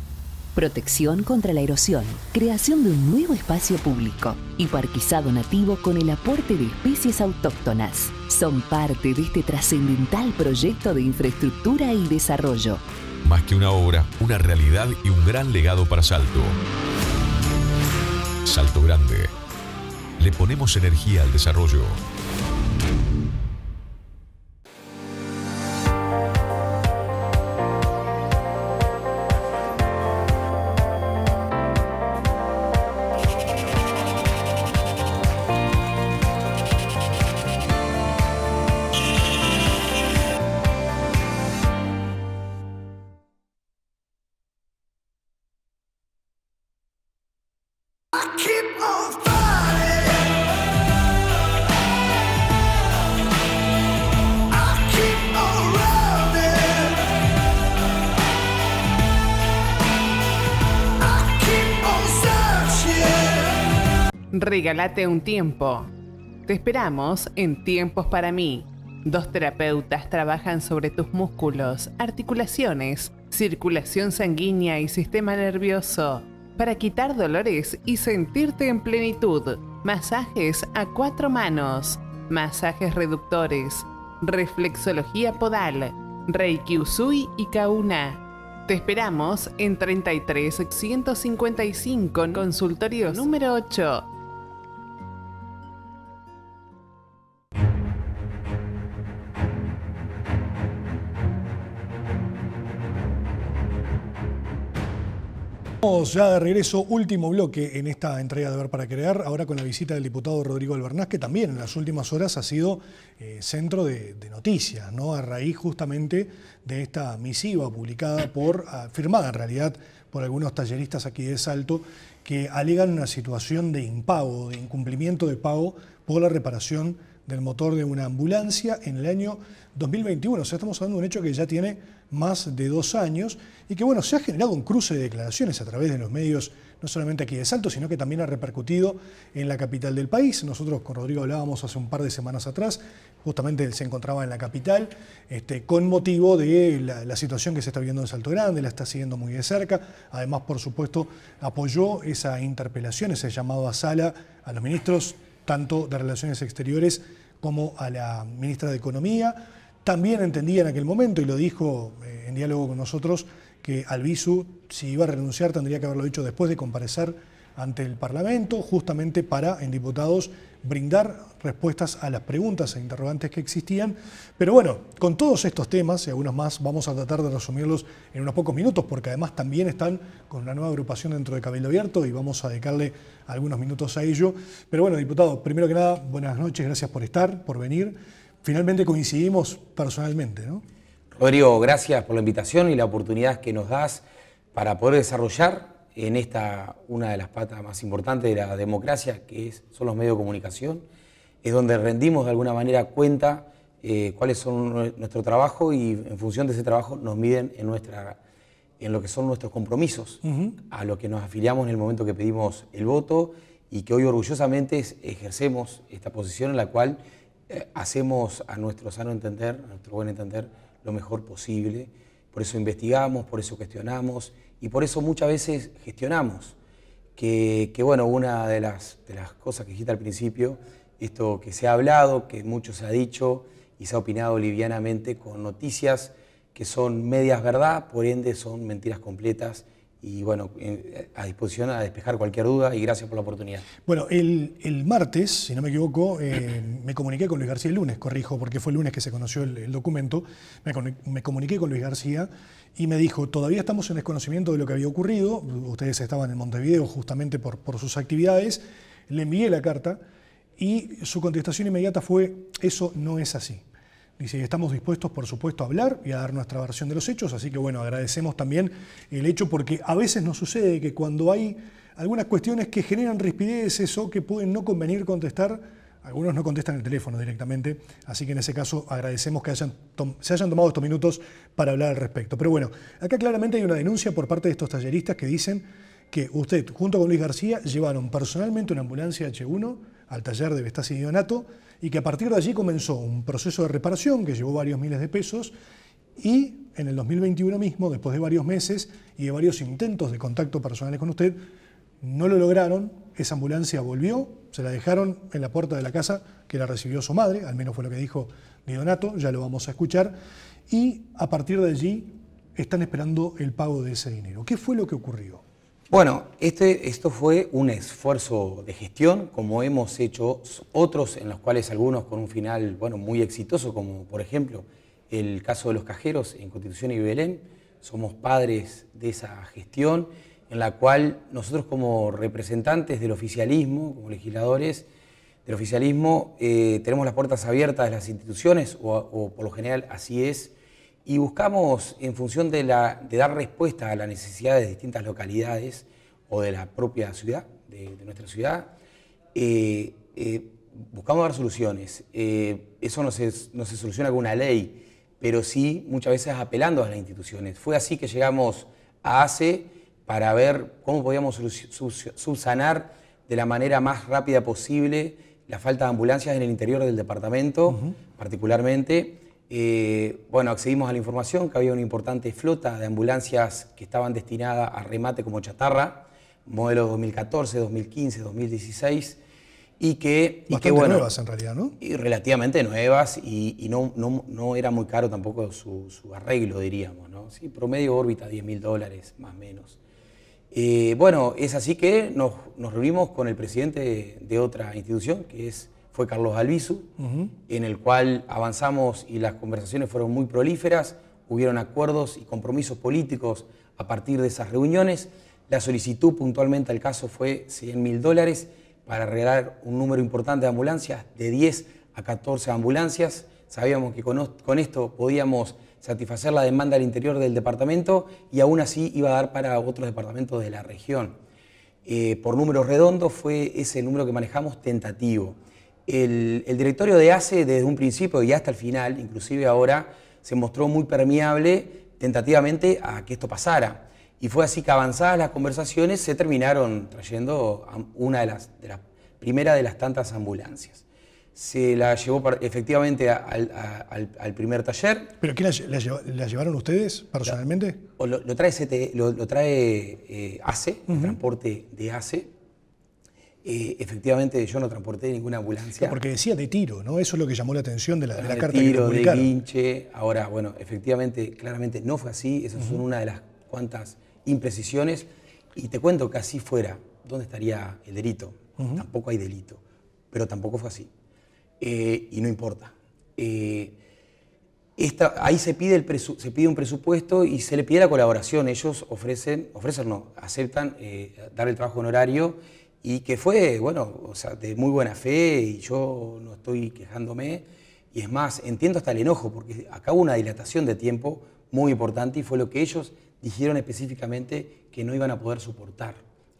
Protección contra la erosión, creación de un nuevo espacio público y parquizado nativo con el aporte de especies autóctonas. Son parte de este trascendental proyecto de infraestructura y desarrollo. Más que una obra, una realidad y un gran legado para Salto. Salto Grande. Le ponemos energía al desarrollo. regálate un tiempo. Te esperamos en Tiempos para mí. Dos terapeutas trabajan sobre tus músculos, articulaciones, circulación sanguínea y sistema nervioso para quitar dolores y sentirte en plenitud. Masajes a cuatro manos, masajes reductores, reflexología podal, Reiki Usui y Kauna. Te esperamos en 33 155 consultorio número 8 ya de regreso, último bloque en esta entrega de Ver para Crear, ahora con la visita del diputado Rodrigo Albernaz, que también en las últimas horas ha sido eh, centro de, de, noticias, ¿no? a raíz justamente de esta misiva publicada por, ah, firmada en realidad por algunos talleristas aquí de Salto, que alegan una situación de impago, de incumplimiento de pago por la reparación del motor de una ambulancia en el año 2021. O sea, estamos hablando de un hecho que ya tiene más de dos años y que bueno, se ha generado un cruce de declaraciones a través de los medios, no solamente aquí de Salto, sino que también ha repercutido en la capital del país. Nosotros con Rodrigo hablábamos hace un par de semanas atrás, justamente él se encontraba en la capital, este, con motivo de la, la, situación que se está viendo en Salto Grande, la está siguiendo muy de cerca. Además, por supuesto, apoyó esa interpelación, ese llamado a sala a los ministros, tanto de Relaciones Exteriores como a la ministra de Economía. También entendía en aquel momento, y lo dijo eh, en diálogo con nosotros, que Albizu, si iba a renunciar, tendría que haberlo dicho después de comparecer ante el Parlamento, justamente para, en diputados, brindar respuestas a las preguntas e interrogantes que existían. Pero bueno, con todos estos temas y algunos más, vamos a tratar de resumirlos en unos pocos minutos, porque además también están con una nueva agrupación dentro de Cabildo Abierto y vamos a dedicarle algunos minutos a ello. Pero bueno, diputado, primero que nada, buenas noches, gracias por estar, por venir finalmente coincidimos personalmente. ¿no? Rodrigo, gracias por la invitación y la oportunidad que nos das para poder desarrollar en esta una de las patas más importantes de la democracia, que es, son los medios de comunicación, es donde rendimos de alguna manera cuenta eh, cuáles son nuestro trabajo y en función de ese trabajo nos miden en, nuestra, en lo que son nuestros compromisos, a lo que nos afiliamos en el momento que pedimos el voto y que hoy orgullosamente ejercemos esta posición en la cual hacemos a nuestro sano entender, a nuestro buen entender, lo mejor posible. Por eso investigamos, por eso cuestionamos y por eso muchas veces gestionamos. Que, que bueno, una de las, de las cosas que dijiste al principio, esto que se ha hablado, que mucho se ha dicho y se ha opinado livianamente con noticias que son medias verdad, por ende son mentiras completas y bueno, eh, a disposición a despejar cualquier duda y gracias por la oportunidad. Bueno, el, martes, si no me equivoco, eh, me comuniqué con Luis García el lunes, corrijo, porque fue el lunes que se conoció el, documento, me, me, comuniqué con Luis García y me dijo, todavía estamos en desconocimiento de lo que había ocurrido, ustedes estaban en Montevideo justamente por, por sus actividades, le envié la carta y su contestación inmediata fue, eso no es así. Dice, estamos dispuestos, por supuesto, a hablar y a dar nuestra versión de los hechos, así que bueno, agradecemos también el hecho porque a veces nos sucede que cuando hay algunas cuestiones que generan rispideces o que pueden no convenir contestar, algunos no contestan el teléfono directamente, así que en ese caso agradecemos que se hayan tomado estos minutos para hablar al respecto. Pero bueno, acá claramente hay una denuncia por parte de estos talleristas que dicen que usted, junto con Luis García, llevaron personalmente una ambulancia H1 al taller de y Nato, y que a partir de allí comenzó un proceso de reparación que llevó varios miles de pesos y en el 2021 mismo, después de varios meses y de varios intentos de contacto personales con usted, no lo lograron, esa ambulancia volvió, se la dejaron en la puerta de la casa que la recibió su madre, al menos fue lo que dijo Nato, ya lo vamos a escuchar, y a partir de allí están esperando el pago de ese dinero. ¿Qué fue lo que ocurrió? Bueno, este, esto fue un esfuerzo de gestión, como hemos hecho otros, en los cuales algunos con un final bueno, muy exitoso, como por ejemplo el caso de los cajeros en Constitución y Belén. Somos padres de esa gestión, en la cual nosotros como representantes del oficialismo, como legisladores del oficialismo, eh, tenemos las puertas abiertas de las instituciones, o por lo general así es, y buscamos, en función de, dar respuesta a las necesidades de distintas localidades o de la propia ciudad, de, nuestra ciudad, eh, eh, buscamos dar soluciones. Eh, eso no se, soluciona con una ley, pero sí muchas veces apelando a las instituciones. Fue así que llegamos a ACE para ver cómo podíamos subsanar de la manera más rápida posible la falta de ambulancias en el interior del departamento, particularmente eh, bueno, accedimos a la información que había una importante flota de ambulancias que estaban destinadas a remate como chatarra, modelos 2014, 2015, 2016, y que... Bastante nuevas en realidad, ¿no? Y relativamente nuevas y, no, no, era muy caro tampoco su, arreglo, diríamos, ¿no? Sí, promedio órbita 10 mil dólares, más o menos. Eh, bueno, es así que nos, reunimos con el presidente de otra institución, que es fue Carlos Albizu, en el cual avanzamos y las conversaciones fueron muy prolíferas, hubieron acuerdos y compromisos políticos a partir de esas reuniones. La solicitud puntualmente al caso fue 100 mil dólares para regalar un número importante de ambulancias, de 10 a 14 ambulancias. Sabíamos que con, esto podíamos satisfacer la demanda al interior del departamento y aún así iba a dar para otros departamentos de la región. Eh, por números redondos fue ese número que manejamos tentativo el, directorio de ACE desde un principio y hasta el final, inclusive ahora, se mostró muy permeable tentativamente a que esto pasara. Y fue así que avanzadas las conversaciones se terminaron trayendo una de las, de primera de las tantas ambulancias. Se la llevó efectivamente al, primer taller. ¿Pero quién la, llevaron ustedes personalmente? Lo, lo, trae, lo, trae eh, ACE, transporte de ACE eh, efectivamente yo no transporté ninguna ambulancia. porque decía de tiro, ¿no? Eso es lo que llamó la atención de la, de la de carta tiro, de pinche. Ahora, bueno, efectivamente, claramente no fue así. Esas son una de las cuantas imprecisiones. Y te cuento que así fuera, ¿dónde estaría el delito? Tampoco hay delito, pero tampoco fue así. Eh, y no importa. Eh, ahí se pide, un presupuesto y se le pide la colaboración. Ellos ofrecen, ofrecen no, aceptan dar el trabajo honorario y que fue, bueno, o sea, de muy buena fe y yo no estoy quejándome. Y es más, entiendo hasta el enojo, porque acabó una dilatación de tiempo muy importante y fue lo que ellos dijeron específicamente que no iban a poder soportar,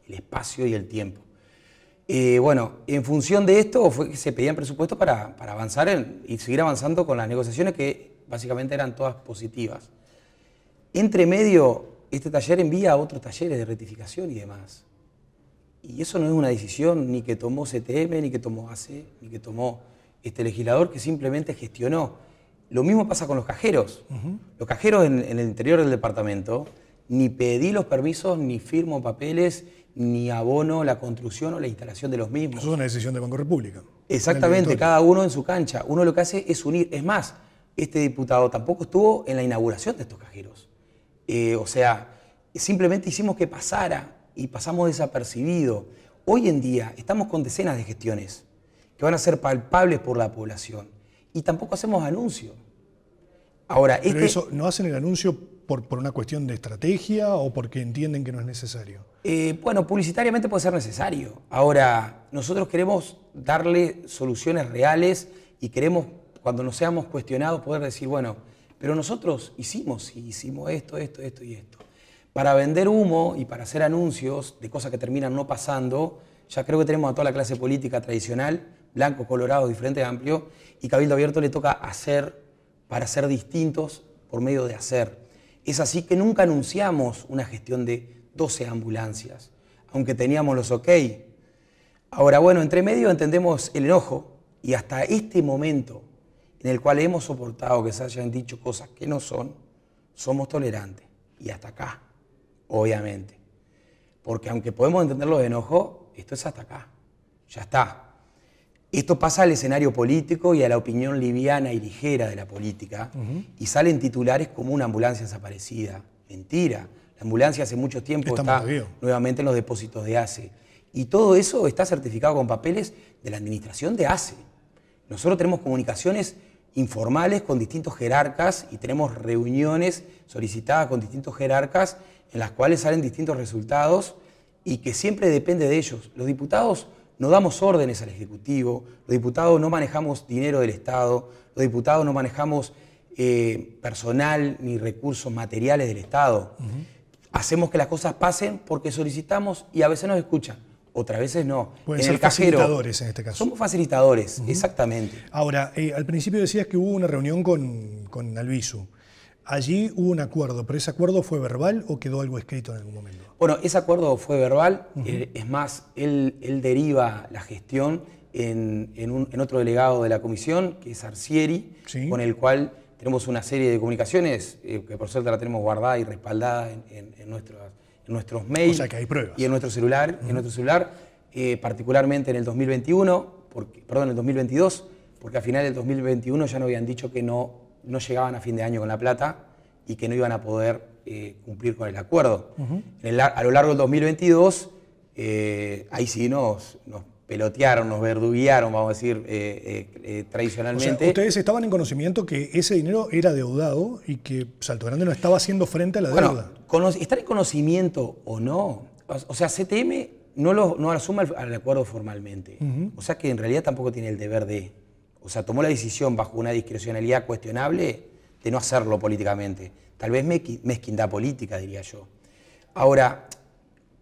el espacio y el tiempo. Eh, bueno, en función de esto fue que se pedían presupuestos para, avanzar y seguir avanzando con las negociaciones que básicamente eran todas positivas. Entre medio, este taller envía a otros talleres de rectificación y demás. Y eso no es una decisión ni que tomó CTM, ni que tomó ACE, ni que tomó este legislador, que simplemente gestionó. Lo mismo pasa con los cajeros. Los cajeros en, el interior del departamento, ni pedí los permisos, ni firmo papeles, ni abono la construcción o la instalación de los mismos. Eso es una decisión de Banco República. Exactamente, cada uno en su cancha. Uno lo que hace es unir. Es más, este diputado tampoco estuvo en la inauguración de estos cajeros. Eh, o sea, simplemente hicimos que pasara y pasamos desapercibido. Hoy en día estamos con decenas de gestiones que van a ser palpables por la población y tampoco hacemos anuncio. Ahora, Pero este eso, ¿no hacen el anuncio por, por, una cuestión de estrategia o porque entienden que no es necesario? Eh, bueno, publicitariamente puede ser necesario. Ahora, nosotros queremos darle soluciones reales y queremos, cuando nos seamos cuestionados, poder decir, bueno, pero nosotros hicimos, hicimos esto, esto, esto y esto. Para vender humo y para hacer anuncios de cosas que terminan no pasando, ya creo que tenemos a toda la clase política tradicional, blanco, colorado diferente, amplio, y Cabildo Abierto le toca hacer para ser distintos por medio de hacer. Es así que nunca anunciamos una gestión de 12 ambulancias, aunque teníamos los ok. Ahora, bueno, entre medio entendemos el enojo y hasta este momento en el cual hemos soportado que se hayan dicho cosas que no son, somos tolerantes. Y hasta acá obviamente. Porque aunque podemos entender de enojo, esto es hasta acá, ya está. Esto pasa al escenario político y a la opinión liviana y ligera de la política y salen titulares como una ambulancia desaparecida. Mentira. La ambulancia hace mucho tiempo está nuevamente en los depósitos de ACE. Y todo eso está certificado con papeles de la administración de ACE. Nosotros tenemos comunicaciones informales con distintos jerarcas y tenemos reuniones solicitadas con distintos jerarcas en las cuales salen distintos resultados y que siempre depende de ellos. Los diputados no damos órdenes al Ejecutivo, los diputados no manejamos dinero del Estado, los diputados no manejamos eh, personal ni recursos materiales del Estado. Hacemos que las cosas pasen porque solicitamos y a veces nos escuchan otras veces no. Es el facilitadores en este caso. Somos facilitadores, exactamente. Ahora, eh, al principio decías que hubo una reunión con, con Allí hubo un acuerdo, pero ¿ese acuerdo fue verbal o quedó algo escrito en algún momento? Bueno, ese acuerdo fue verbal, eh, es más, él, deriva la gestión en, otro delegado de la comisión, que es Arcieri, con el cual tenemos una serie de comunicaciones eh, que por suerte la tenemos guardada y respaldada en, en nuestros, mails. que hay Y en nuestro celular, en nuestro celular eh, particularmente en el 2021, perdón, en el 2022, porque a final del 2021 ya no habían dicho que no no llegaban a fin de año con la plata y que no iban a poder eh, cumplir con el acuerdo. a lo largo del 2022, eh, ahí sí nos, nos, pelotearon, nos verduguearon, vamos a decir, eh, tradicionalmente. ustedes estaban en conocimiento que ese dinero era deudado y que Salto Grande no estaba haciendo frente a la deuda. Bueno, estar en conocimiento o no, o sea, CTM no, lo, no asuma el, al acuerdo formalmente. O sea que en realidad tampoco tiene el deber de o sea, tomó la decisión bajo una discrecionalidad cuestionable de no hacerlo políticamente. Tal vez mezquindad política, diría yo. Ahora,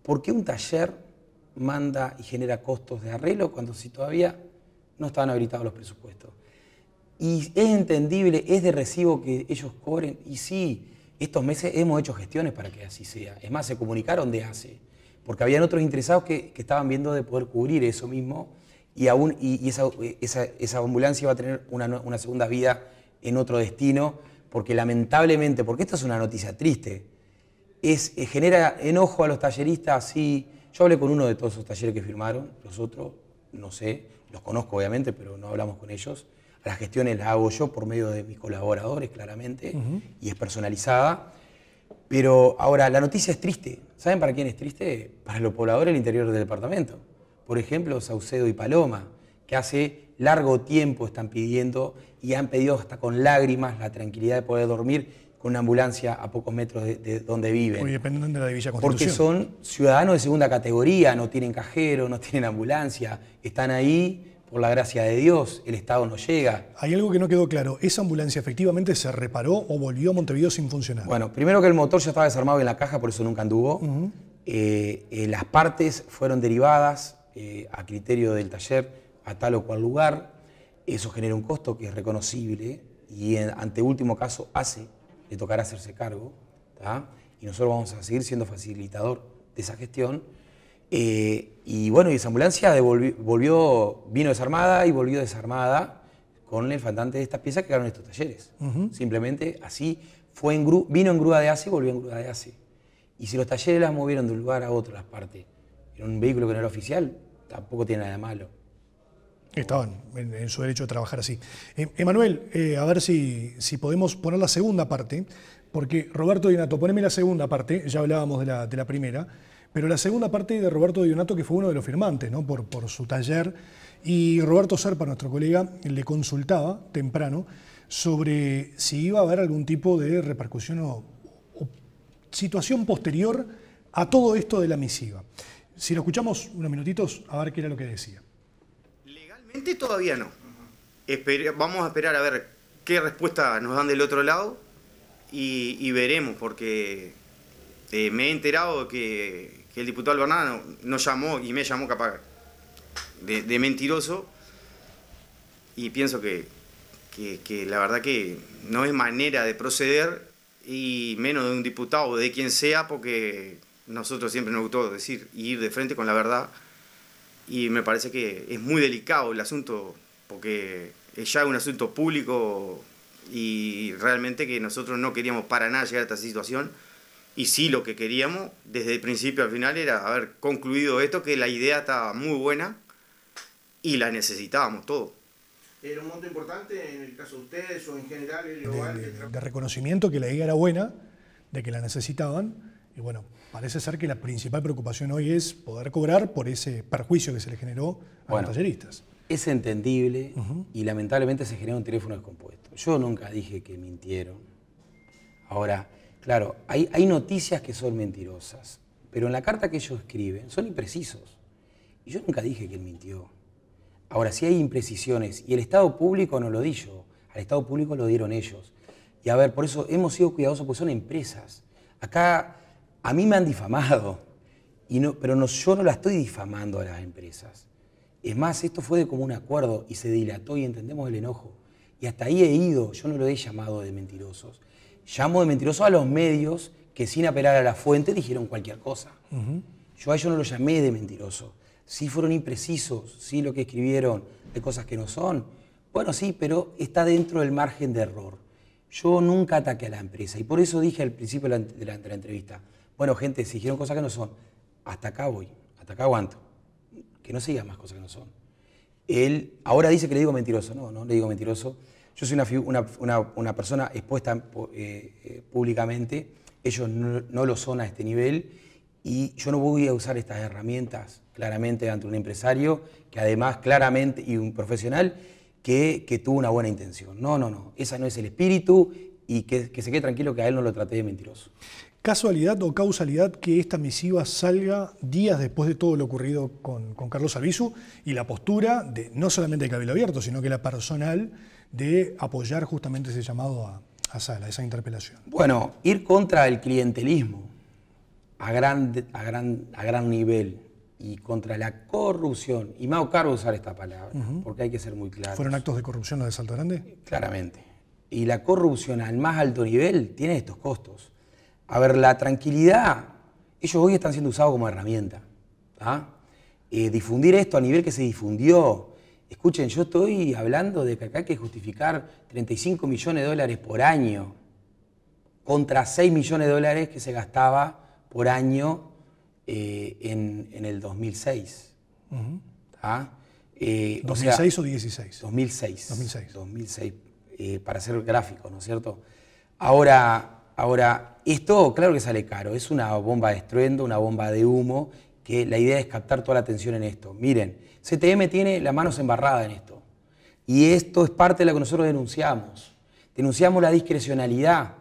¿por qué un taller manda y genera costos de arreglo cuando si todavía no estaban habilitados los presupuestos? Y es entendible, es de recibo que ellos cobren, y sí, estos meses hemos hecho gestiones para que así sea. Es más, se comunicaron de hace, porque habían otros interesados que estaban viendo de poder cubrir eso mismo y, aún, y, esa, ambulancia va a tener una, segunda vida en otro destino, porque lamentablemente, porque esta es una noticia triste, es, eh, genera enojo a los talleristas, sí. Yo hablé con uno de todos esos talleres que firmaron, los otros, no sé, los conozco obviamente, pero no hablamos con ellos. Las gestiones las hago yo por medio de mis colaboradores, claramente, y es personalizada. Pero ahora, la noticia es triste. ¿Saben para quién es triste? Para los pobladores del interior del departamento por ejemplo, Saucedo y Paloma, que hace largo tiempo están pidiendo y han pedido hasta con lágrimas la tranquilidad de poder dormir con una ambulancia a pocos metros de, donde viven. Muy dependiendo de la de Villa Porque son ciudadanos de segunda categoría, no tienen cajero, no tienen ambulancia, están ahí por la gracia de Dios, el Estado no llega. Hay algo que no quedó claro, ¿esa ambulancia efectivamente se reparó o volvió a Montevideo sin funcionar? Bueno, primero que el motor ya estaba desarmado en la caja, por eso nunca anduvo. Eh, eh, las partes fueron derivadas eh, a criterio del taller a tal o cual lugar. Eso genera un costo que es reconocible y en, ante último caso hace, le tocará hacerse cargo. Y nosotros vamos a seguir siendo facilitador de esa gestión. Eh, y bueno, y esa ambulancia volvió, vino desarmada y volvió desarmada con el faltante de estas piezas que quedaron estos talleres. Simplemente así fue en vino en grúa de ACE y volvió en grúa de ACE. Y si los talleres las movieron de un lugar a otro, las partes, un vehículo que no era oficial, tampoco tiene nada malo. Estaban en, su derecho de trabajar así. Eh, Emanuel, eh, a ver si, si podemos poner la segunda parte, porque Roberto Dionato, poneme la segunda parte, ya hablábamos de la, primera, pero la segunda parte de Roberto Dionato, que fue uno de los firmantes, ¿no? por, por su taller, y Roberto Serpa, nuestro colega, le consultaba temprano sobre si iba a haber algún tipo de repercusión o situación posterior a todo esto de la misiva. Si lo escuchamos unos minutitos, a ver qué era lo que decía. Legalmente todavía no. vamos a esperar a ver qué respuesta nos dan del otro lado y, veremos, porque eh, me he enterado que, el diputado Albernano nos llamó y me llamó capaz de, mentiroso y pienso que, que, la verdad que no es manera de proceder y menos de un diputado o de quien sea porque nosotros siempre nos gustó decir, ir de frente con la verdad. Y me parece que es muy delicado el asunto, porque es ya un asunto público y realmente que nosotros no queríamos para nada llegar a esta situación. Y sí, lo que queríamos desde el principio al final era haber concluido esto, que la idea estaba muy buena y la necesitábamos todo. ¿Era un monto importante en el caso de ustedes o en general de reconocimiento que la idea era buena, de que la necesitaban, y bueno, Parece ser que la principal preocupación hoy es poder cobrar por ese perjuicio que se le generó a los talleristas. Es entendible y lamentablemente se genera un teléfono descompuesto. Yo nunca dije que mintieron. Ahora, claro, hay, hay noticias que son mentirosas, pero en la carta que ellos escriben son imprecisos. Y yo nunca dije que él mintió. Ahora, si hay imprecisiones, y el Estado público no lo di yo, al Estado público lo dieron ellos. Y a ver, por eso hemos sido cuidadosos, porque son empresas. Acá a mí me han difamado, pero no, yo no la estoy difamando a las empresas. Es más, esto fue de como un acuerdo y se dilató y entendemos el enojo. Y hasta ahí he ido, yo no lo he llamado de mentirosos. Llamo de mentirosos a los medios que sin apelar a la fuente dijeron cualquier cosa. Yo a ellos no lo llamé de mentirosos. Sí fueron imprecisos, sí lo que escribieron de cosas que no son. Bueno, sí, pero está dentro del margen de error. Yo nunca ataqué a la empresa y por eso dije al principio de la entrevista, bueno, gente, si dijeron cosas que no son. Hasta acá voy, hasta acá aguanto. Que no se digan más cosas que no son. Él ahora dice que le digo mentiroso. No, no le digo mentiroso. Yo soy una, persona expuesta eh, eh, públicamente. Ellos no, lo son a este nivel. Y yo no voy a usar estas herramientas claramente ante un empresario que además claramente y un profesional que, tuvo una buena intención. No, no, no. Esa no es el espíritu, y que, se quede tranquilo que a él no lo traté de mentiroso. ¿Casualidad o causalidad que esta misiva salga días después de todo lo ocurrido con, Carlos Albizu y la postura de no solamente de cabello Abierto, sino que la personal de apoyar justamente ese llamado a, Sala, esa interpelación? Bueno, ir contra el clientelismo a gran, a gran, a gran nivel y contra la corrupción, y me caro cargo usar esta palabra, porque hay que ser muy claro. ¿Fueron actos de corrupción los de Salto Grande? Claramente y la corrupción al más alto nivel tiene estos costos. A ver, la tranquilidad, ellos hoy están siendo usados como herramienta. Eh, difundir esto a nivel que se difundió. Escuchen, yo estoy hablando de que acá hay que justificar 35 millones de dólares por año contra 6 millones de dólares que se gastaba por año eh, en, el 2006. ¿2006 eh, o, 2016? 16? 2006. 2006. 2006 eh, para hacer gráficos, ¿no es cierto? Ahora, ahora, esto claro que sale caro, es una bomba de estruendo, una bomba de humo, que la idea es captar toda la atención en esto. Miren, CTM tiene las manos embarradas en esto. Y esto es parte de lo que nosotros denunciamos. Denunciamos la discrecionalidad.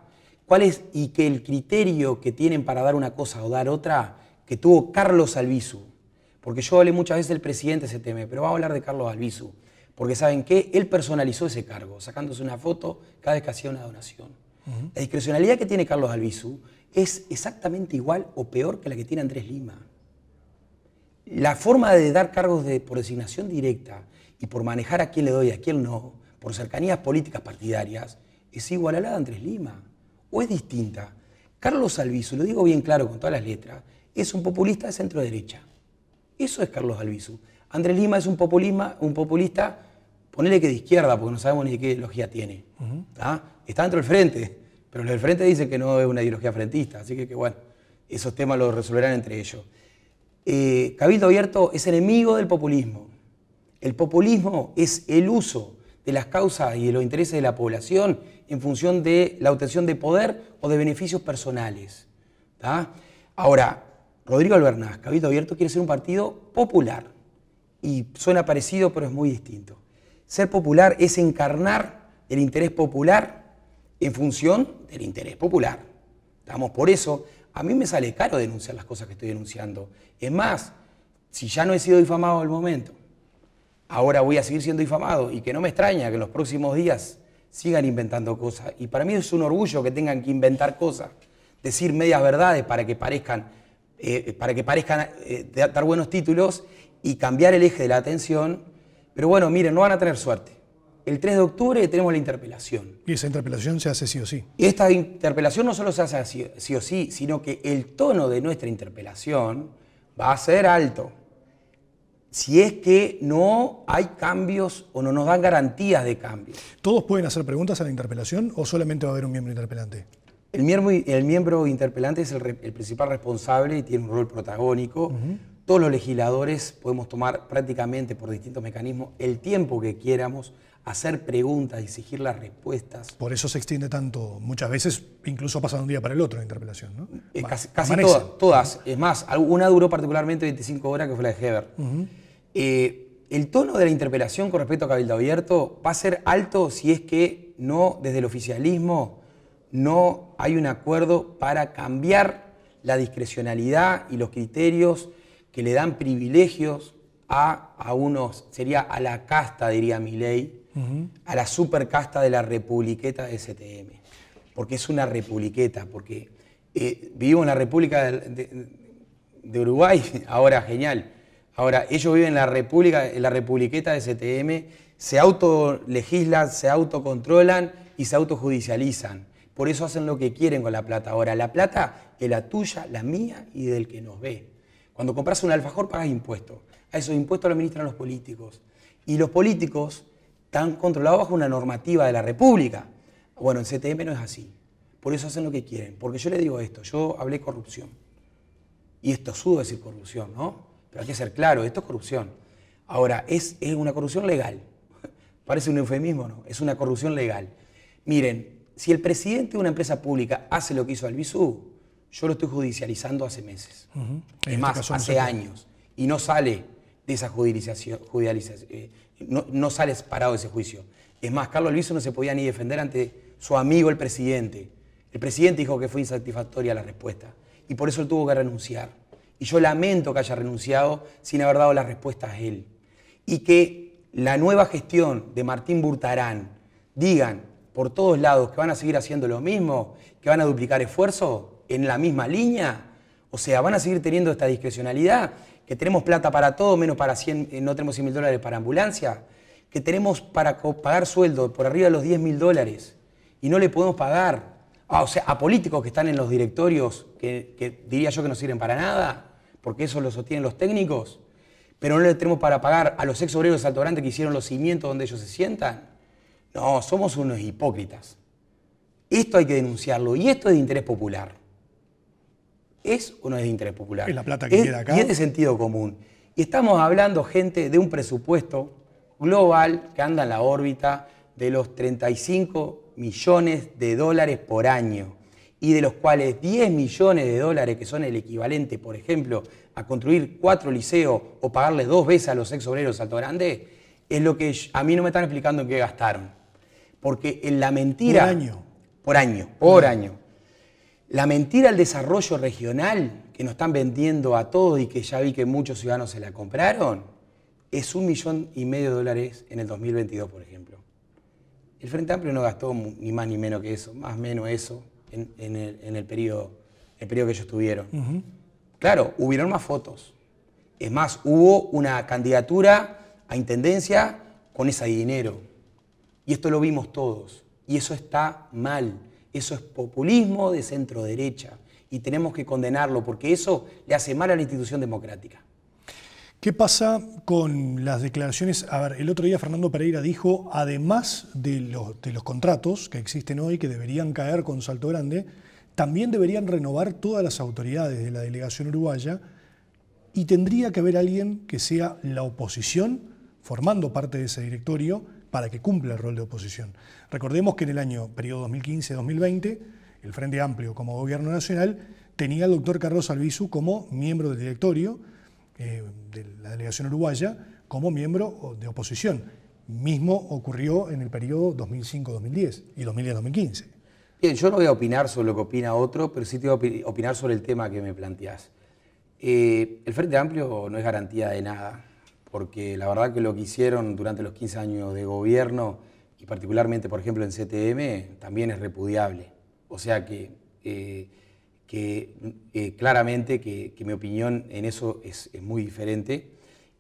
¿Cuál es? Y que el criterio que tienen para dar una cosa o dar otra, que tuvo Carlos Albizu. Porque yo hablé muchas veces del presidente de CTM, pero va a hablar de Carlos Albizu. Porque ¿saben qué? Él personalizó ese cargo, sacándose una foto cada vez que hacía una donación. La discrecionalidad que tiene Carlos Albizu es exactamente igual o peor que la que tiene Andrés Lima. La forma de dar cargos de, por designación directa y por manejar a quién le doy y a quién no, por cercanías políticas partidarias, es igual a la de Andrés Lima. O es distinta. Carlos Albizu, lo digo bien claro con todas las letras, es un populista de centro derecha. Eso es Carlos Albizu. Andrés Lima es un, populismo, un populista, ponele que de izquierda, porque no sabemos ni qué ideología tiene. Está dentro del frente, pero los del frente dice que no es una ideología frentista, así que, bueno, esos temas los resolverán entre ellos. Eh, Cabildo Abierto es enemigo del populismo. El populismo es el uso de las causas y de los intereses de la población en función de la obtención de poder o de beneficios personales. Ahora, Rodrigo Albernaz, Cabildo Abierto quiere ser un partido popular y suena parecido, pero es muy distinto. Ser popular es encarnar el interés popular en función del interés popular. Estamos por eso. A mí me sale caro denunciar las cosas que estoy denunciando. Es más, si ya no he sido difamado al momento, ahora voy a seguir siendo difamado y que no me extraña que en los próximos días sigan inventando cosas. Y para mí es un orgullo que tengan que inventar cosas, decir medias verdades para que parezcan, eh, para que parezcan eh, dar buenos títulos y cambiar el eje de la atención. Pero bueno, miren, no van a tener suerte. El 3 de octubre tenemos la interpelación. ¿Y esa interpelación se hace sí o sí? Y esta interpelación no solo se hace sí, o sí, sino que el tono de nuestra interpelación va a ser alto. Si es que no hay cambios o no nos dan garantías de cambios. ¿Todos pueden hacer preguntas a la interpelación o solamente va a haber un miembro interpelante? El miembro, el miembro interpelante es el, principal responsable y tiene un rol protagónico todos los legisladores podemos tomar prácticamente por distintos mecanismos el tiempo que quieramos, hacer preguntas, exigir las respuestas. Por eso se extiende tanto, muchas veces incluso pasa de un día para el otro la interpelación, eh, casi, todas, todas, Es más, una duró particularmente 25 horas, que fue la de Heber. Eh, el tono de la interpelación con respecto a Cabildo Abierto va a ser alto si es que no, desde el oficialismo, no hay un acuerdo para cambiar la discrecionalidad y los criterios que le dan privilegios a, unos, sería a la casta, diría mi ley, a la supercasta de la republiqueta de STM. Porque es una republiqueta, porque eh, vivo en la República de, Uruguay, ahora genial. Ahora, ellos viven en la República, en la republiqueta de STM, se autolegislan, se autocontrolan y se autojudicializan. Por eso hacen lo que quieren con la plata. Ahora, la plata es la tuya, la mía y del que nos ve. Cuando compras un alfajor pagas impuestos. A esos impuestos lo administran los políticos. Y los políticos están controlados bajo una normativa de la República. Bueno, en CTM no es así. Por eso hacen lo que quieren. Porque yo le digo esto, yo hablé corrupción. Y esto sudo decir corrupción, ¿no? Pero hay que ser claro, esto es corrupción. Ahora, es, es una corrupción legal. Parece un eufemismo, ¿no? Es una corrupción legal. Miren, si el presidente de una empresa pública hace lo que hizo Albizu, yo lo estoy judicializando hace meses. Es este más, hace años. Y no sale de esa judicialización, eh, no, sale parado de ese juicio. Es más, Carlos Luis no se podía ni defender ante su amigo el presidente. El presidente dijo que fue insatisfactoria la respuesta y por eso él tuvo que renunciar. Y yo lamento que haya renunciado sin haber dado la respuesta a él. Y que la nueva gestión de Martín Burtarán digan por todos lados que van a seguir haciendo lo mismo, que van a duplicar esfuerzos en la misma línea? O sea, van a seguir teniendo esta discrecionalidad, que tenemos plata para todo, menos para 100, eh, no tenemos 100 mil dólares para ambulancia, que tenemos para pagar sueldo por arriba de los 10 mil dólares y no le podemos pagar. o sea, a políticos que están en los directorios, que, diría yo que no sirven para nada, porque eso lo sostienen los técnicos, pero no le tenemos para pagar a los ex obreros de Salto Grande que hicieron los cimientos donde ellos se sientan. No, somos unos hipócritas. Esto hay que denunciarlo y esto es de interés popular. ¿Es o no es de interés popular? Es la plata que queda acá. Y es de sentido común. Y estamos hablando, gente, de un presupuesto global que anda en la órbita de los 35 millones de dólares por año y de los cuales 10 millones de dólares, que son el equivalente, por ejemplo, a construir cuatro liceos o pagarles dos veces a los ex obreros Alto Grande, es lo que a mí no me están explicando en qué gastaron. Porque en la mentira... Por año. Por año, por año. La mentira al desarrollo regional que nos están vendiendo a todos y que ya vi que muchos ciudadanos se la compraron es un millón y medio de dólares en el 2022, por ejemplo. El Frente Amplio no gastó ni más ni menos que eso, más o menos eso en, el, periodo, el, periodo, que ellos tuvieron. Claro, hubieron más fotos. Es más, hubo una candidatura a intendencia con ese dinero. Y esto lo vimos todos. Y eso está mal. Eso es populismo de centro derecha y tenemos que condenarlo porque eso le hace mal a la institución democrática. ¿Qué pasa con las declaraciones? A ver, el otro día Fernando Pereira dijo, además de los, de los contratos que existen hoy, que deberían caer con salto grande, también deberían renovar todas las autoridades de la delegación uruguaya y tendría que haber alguien que sea la oposición formando parte de ese directorio para que cumpla el rol de oposición. Recordemos que en el año periodo 2015-2020, el Frente Amplio como Gobierno Nacional tenía al doctor Carlos Albizu como miembro del directorio eh, de la delegación uruguaya, como miembro de oposición. Mismo ocurrió en el periodo 2005-2010 y 2010-2015. Bien, yo no voy a opinar sobre lo que opina otro, pero sí te voy a opinar sobre el tema que me planteás. Eh, el Frente Amplio no es garantía de nada porque la verdad que lo que hicieron durante los 15 años de gobierno, y particularmente, por ejemplo, en CTM, también es repudiable. O sea que, eh, que eh, claramente que, mi opinión en eso es, muy diferente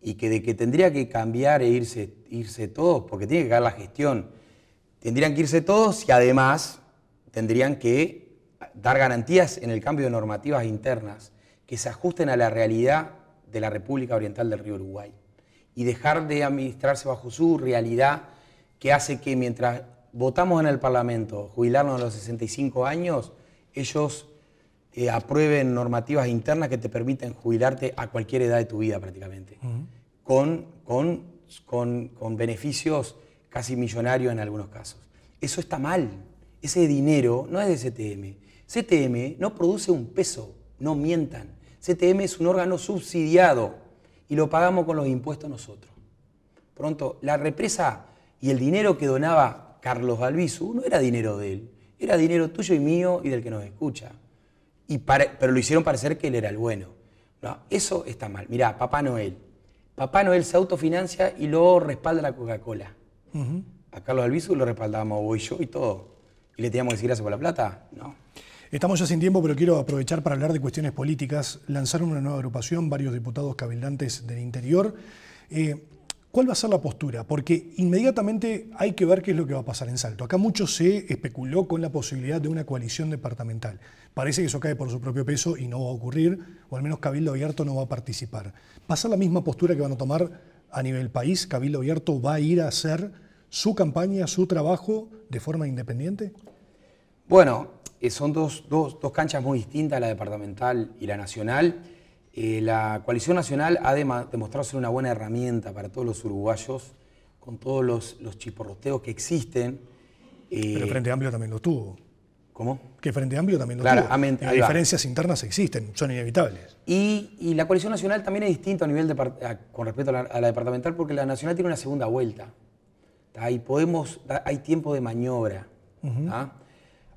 y que de que tendría que cambiar e irse, irse todos, porque tiene que caer la gestión. Tendrían que irse todos y además tendrían que dar garantías en el cambio de normativas internas que se ajusten a la realidad de la República Oriental del Río Uruguay y dejar de administrarse bajo su realidad que hace que mientras votamos en el Parlamento jubilarnos a los 65 años, ellos eh, aprueben normativas internas que te permiten jubilarte a cualquier edad de tu vida prácticamente, con, con, con, con, beneficios casi millonarios en algunos casos. Eso está mal. Ese dinero no es de CTM. CTM no produce un peso, no mientan. CTM es un órgano subsidiado y lo pagamos con los impuestos nosotros. Pronto, la represa y el dinero que donaba Carlos Balbizu no era dinero de él, era dinero tuyo y mío y del que nos escucha. Y pero lo hicieron parecer que él era el bueno. No, eso está mal. Mirá, Papá Noel. Papá Noel se autofinancia y luego respalda la Coca-Cola. A Carlos Albizu lo respaldábamos vos y yo y todo. ¿Y le teníamos que decir gracias por la plata? No. Estamos ya sin tiempo, pero quiero aprovechar para hablar de cuestiones políticas. Lanzaron una nueva agrupación, varios diputados cabildantes del interior. Eh, ¿Cuál va a ser la postura? Porque inmediatamente hay que ver qué es lo que va a pasar en Salto. Acá mucho se especuló con la posibilidad de una coalición departamental. Parece que eso cae por su propio peso y no va a ocurrir, o al menos Cabildo Abierto no va a participar. ¿Pasa la misma postura que van a tomar a nivel país? ¿Cabildo Abierto va a ir a hacer su campaña, su trabajo de forma independiente? Bueno, eh, son dos, canchas muy distintas, la departamental y la nacional. Eh, la coalición nacional ha demostrado ser una buena herramienta para todos los uruguayos, con todos los, los chiporroteos que existen. Eh, Pero Frente Amplio también lo tuvo. ¿Cómo? Que Frente Amplio también lo tuvo. Las diferencias internas existen, son inevitables. Y, la coalición nacional también es distinta a nivel con respecto a la, departamental, porque la nacional tiene una segunda vuelta. ahí podemos, hay tiempo de maniobra.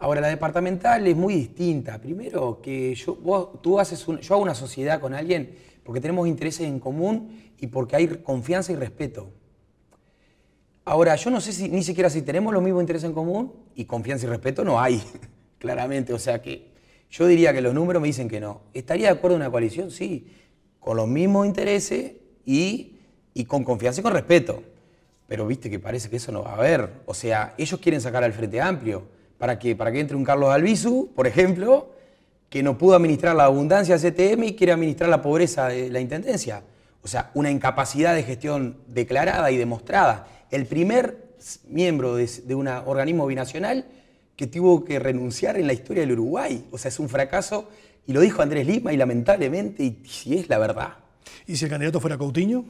Ahora, la departamental es muy distinta. Primero, que yo, tú haces yo hago una sociedad con alguien porque tenemos intereses en común y porque hay confianza y respeto. Ahora, yo no sé si, ni siquiera si tenemos los mismos intereses en común y confianza y respeto no hay, claramente. O sea que yo diría que los números me dicen que no. ¿Estaría de acuerdo en una coalición? Sí, con los mismos intereses y, y con confianza y con respeto. Pero viste que parece que eso no va a haber. O sea, ellos quieren sacar al Frente Amplio para que, para que entre un Carlos Albizu, por ejemplo, que no pudo administrar la abundancia de CTM y quiere administrar la pobreza de la Intendencia. O sea, una incapacidad de gestión declarada y demostrada. El primer miembro de, un organismo binacional que tuvo que renunciar en la historia del Uruguay. O sea, es un fracaso. Y lo dijo Andrés Lima y lamentablemente, y si es la verdad. ¿Y si el candidato fuera Coutinho?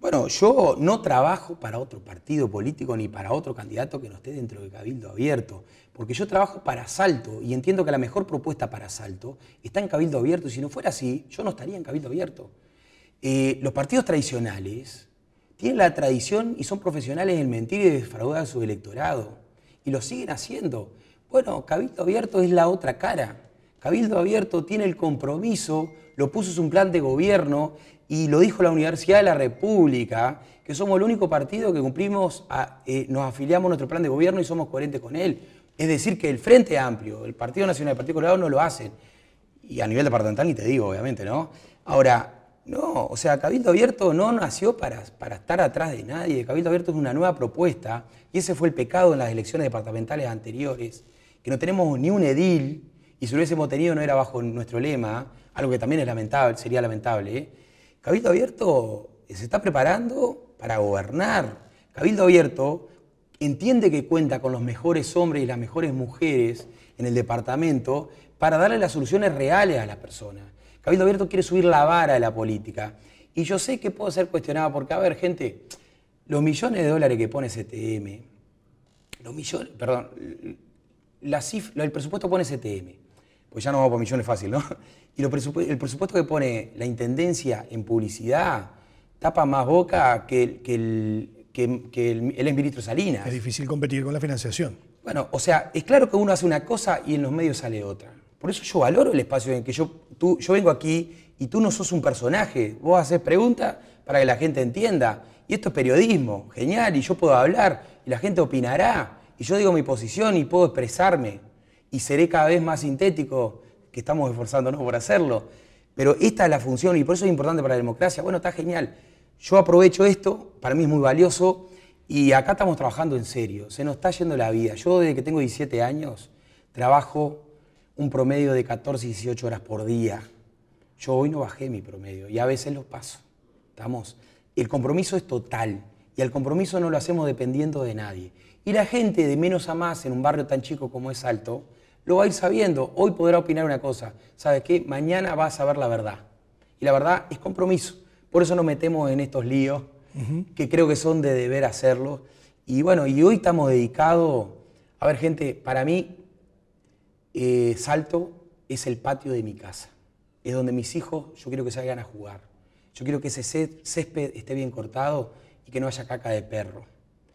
Bueno, yo no trabajo para otro partido político ni para otro candidato que no esté dentro del cabildo abierto. Porque yo trabajo para Salto y entiendo que la mejor propuesta para Salto está en Cabildo Abierto y si no fuera así, yo no estaría en Cabildo Abierto. Eh, los partidos tradicionales tienen la tradición y son profesionales en mentir y defraudar a su electorado. Y lo siguen haciendo. Bueno, Cabildo Abierto es la otra cara. Cabildo Abierto tiene el compromiso, lo puso es un plan de gobierno y lo dijo la Universidad de la República, que somos el único partido que cumplimos, eh, nos afiliamos a nuestro plan de gobierno y somos coherentes con él. Es decir, que el Frente Amplio, el Partido Nacional y el Partido Colorado no lo hacen. Y a nivel departamental ni te digo, obviamente, ¿no? Ahora, no, o sea, Cabildo Abierto no nació para, para estar atrás de nadie. Cabildo Abierto es una nueva propuesta y ese fue el pecado en las elecciones departamentales anteriores, que no tenemos ni un edil y si lo hubiésemos tenido no era bajo nuestro lema, algo que también es lamentable, sería lamentable. ¿eh? Cabildo Abierto se está preparando para gobernar. Cabildo Abierto entiende que cuenta con los mejores hombres y las mejores mujeres en el departamento para darle las soluciones reales a las personas. Cabildo Abierto quiere subir la vara de la política. Y yo sé que puedo ser cuestionado porque, a ver, gente, los millones de dólares que pone CTM, los millones, perdón, la el presupuesto pone CTM, pues ya no vamos por millones fácil, ¿no? Y el presupuesto que pone la Intendencia en publicidad tapa más boca que el, que, el, el, ministro Salinas. Es difícil competir con la financiación. Bueno, o sea, es claro que uno hace una cosa y en los medios sale otra. Por eso yo valoro el espacio en que yo, yo vengo aquí y tú no sos un personaje. Vos haces preguntas para que la gente entienda. Y esto es periodismo, genial, y yo puedo hablar, y la gente opinará, y yo digo mi posición y puedo expresarme, y seré cada vez más sintético, que estamos esforzándonos por hacerlo. Pero esta es la función y por eso es importante para la democracia. Bueno, está genial. Yo aprovecho esto, para mí es muy valioso y acá estamos trabajando en serio, se nos está yendo la vida. Yo desde que tengo 17 años trabajo un promedio de 14 y 18 horas por día. Yo hoy no bajé mi promedio y a veces lo paso. Estamos. El compromiso es total y al compromiso no lo hacemos dependiendo de nadie. Y la gente de menos a más en un barrio tan chico como es Alto lo va a ir sabiendo. Hoy podrá opinar una cosa, ¿sabes qué? Mañana va a saber la verdad. Y la verdad es compromiso. Por eso nos metemos en estos líos, que creo que son de deber hacerlo. Y bueno, y hoy estamos dedicados, a ver gente, para mí eh, Salto es el patio de mi casa. Es donde mis hijos, yo quiero que salgan a jugar. Yo quiero que ese césped esté bien cortado y que no haya caca de perro.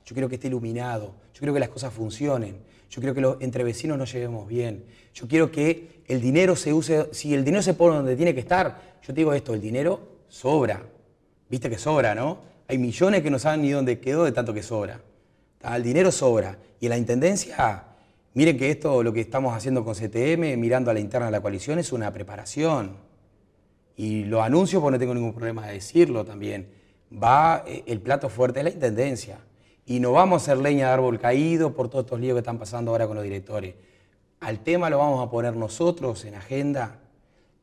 Yo quiero que esté iluminado. Yo quiero que las cosas funcionen. Yo quiero que entre vecinos nos llevemos bien. Yo quiero que el dinero se use. Si el dinero se pone donde tiene que estar, yo te digo esto: el dinero sobra. Viste que sobra, ¿no? Hay millones que no saben ni dónde quedó de tanto que sobra. El dinero sobra. Y en la intendencia, miren que esto, lo que estamos haciendo con CTM, mirando a la interna de la coalición, es una preparación. Y lo anuncio porque no tengo ningún problema de decirlo también. Va eh, el plato fuerte de la intendencia. Y no vamos a ser leña de árbol caído por todos estos líos que están pasando ahora con los directores. Al tema lo vamos a poner nosotros en agenda.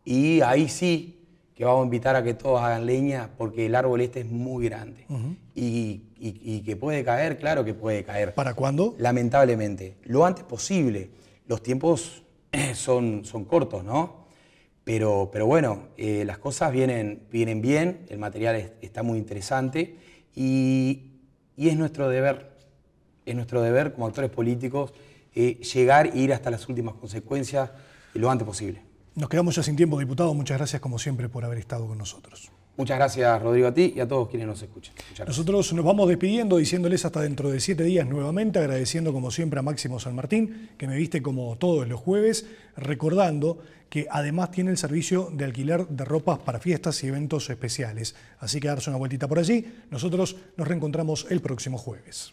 Y ahí sí, que vamos a invitar a que todos hagan leña porque el árbol este es muy grande y, que puede caer, claro que puede caer. ¿Para cuándo? Lamentablemente, lo antes posible. Los tiempos son, son cortos, ¿no? Pero, pero bueno, eh, las cosas vienen, vienen bien, el material está muy interesante y, es nuestro deber, es nuestro deber como actores políticos eh, llegar e ir hasta las últimas consecuencias lo antes posible. Nos quedamos ya sin tiempo, diputado. Muchas gracias, como siempre, por haber estado con nosotros. Muchas gracias, Rodrigo, a ti y a todos quienes nos escuchan. Nosotros nos vamos despidiendo, diciéndoles hasta dentro de siete días nuevamente, agradeciendo como siempre a Máximo San Martín, que me viste como todos los jueves, recordando que además tiene el servicio de alquiler de ropas para fiestas y eventos especiales. Así que darse una vueltita por allí. Nosotros nos reencontramos el próximo jueves.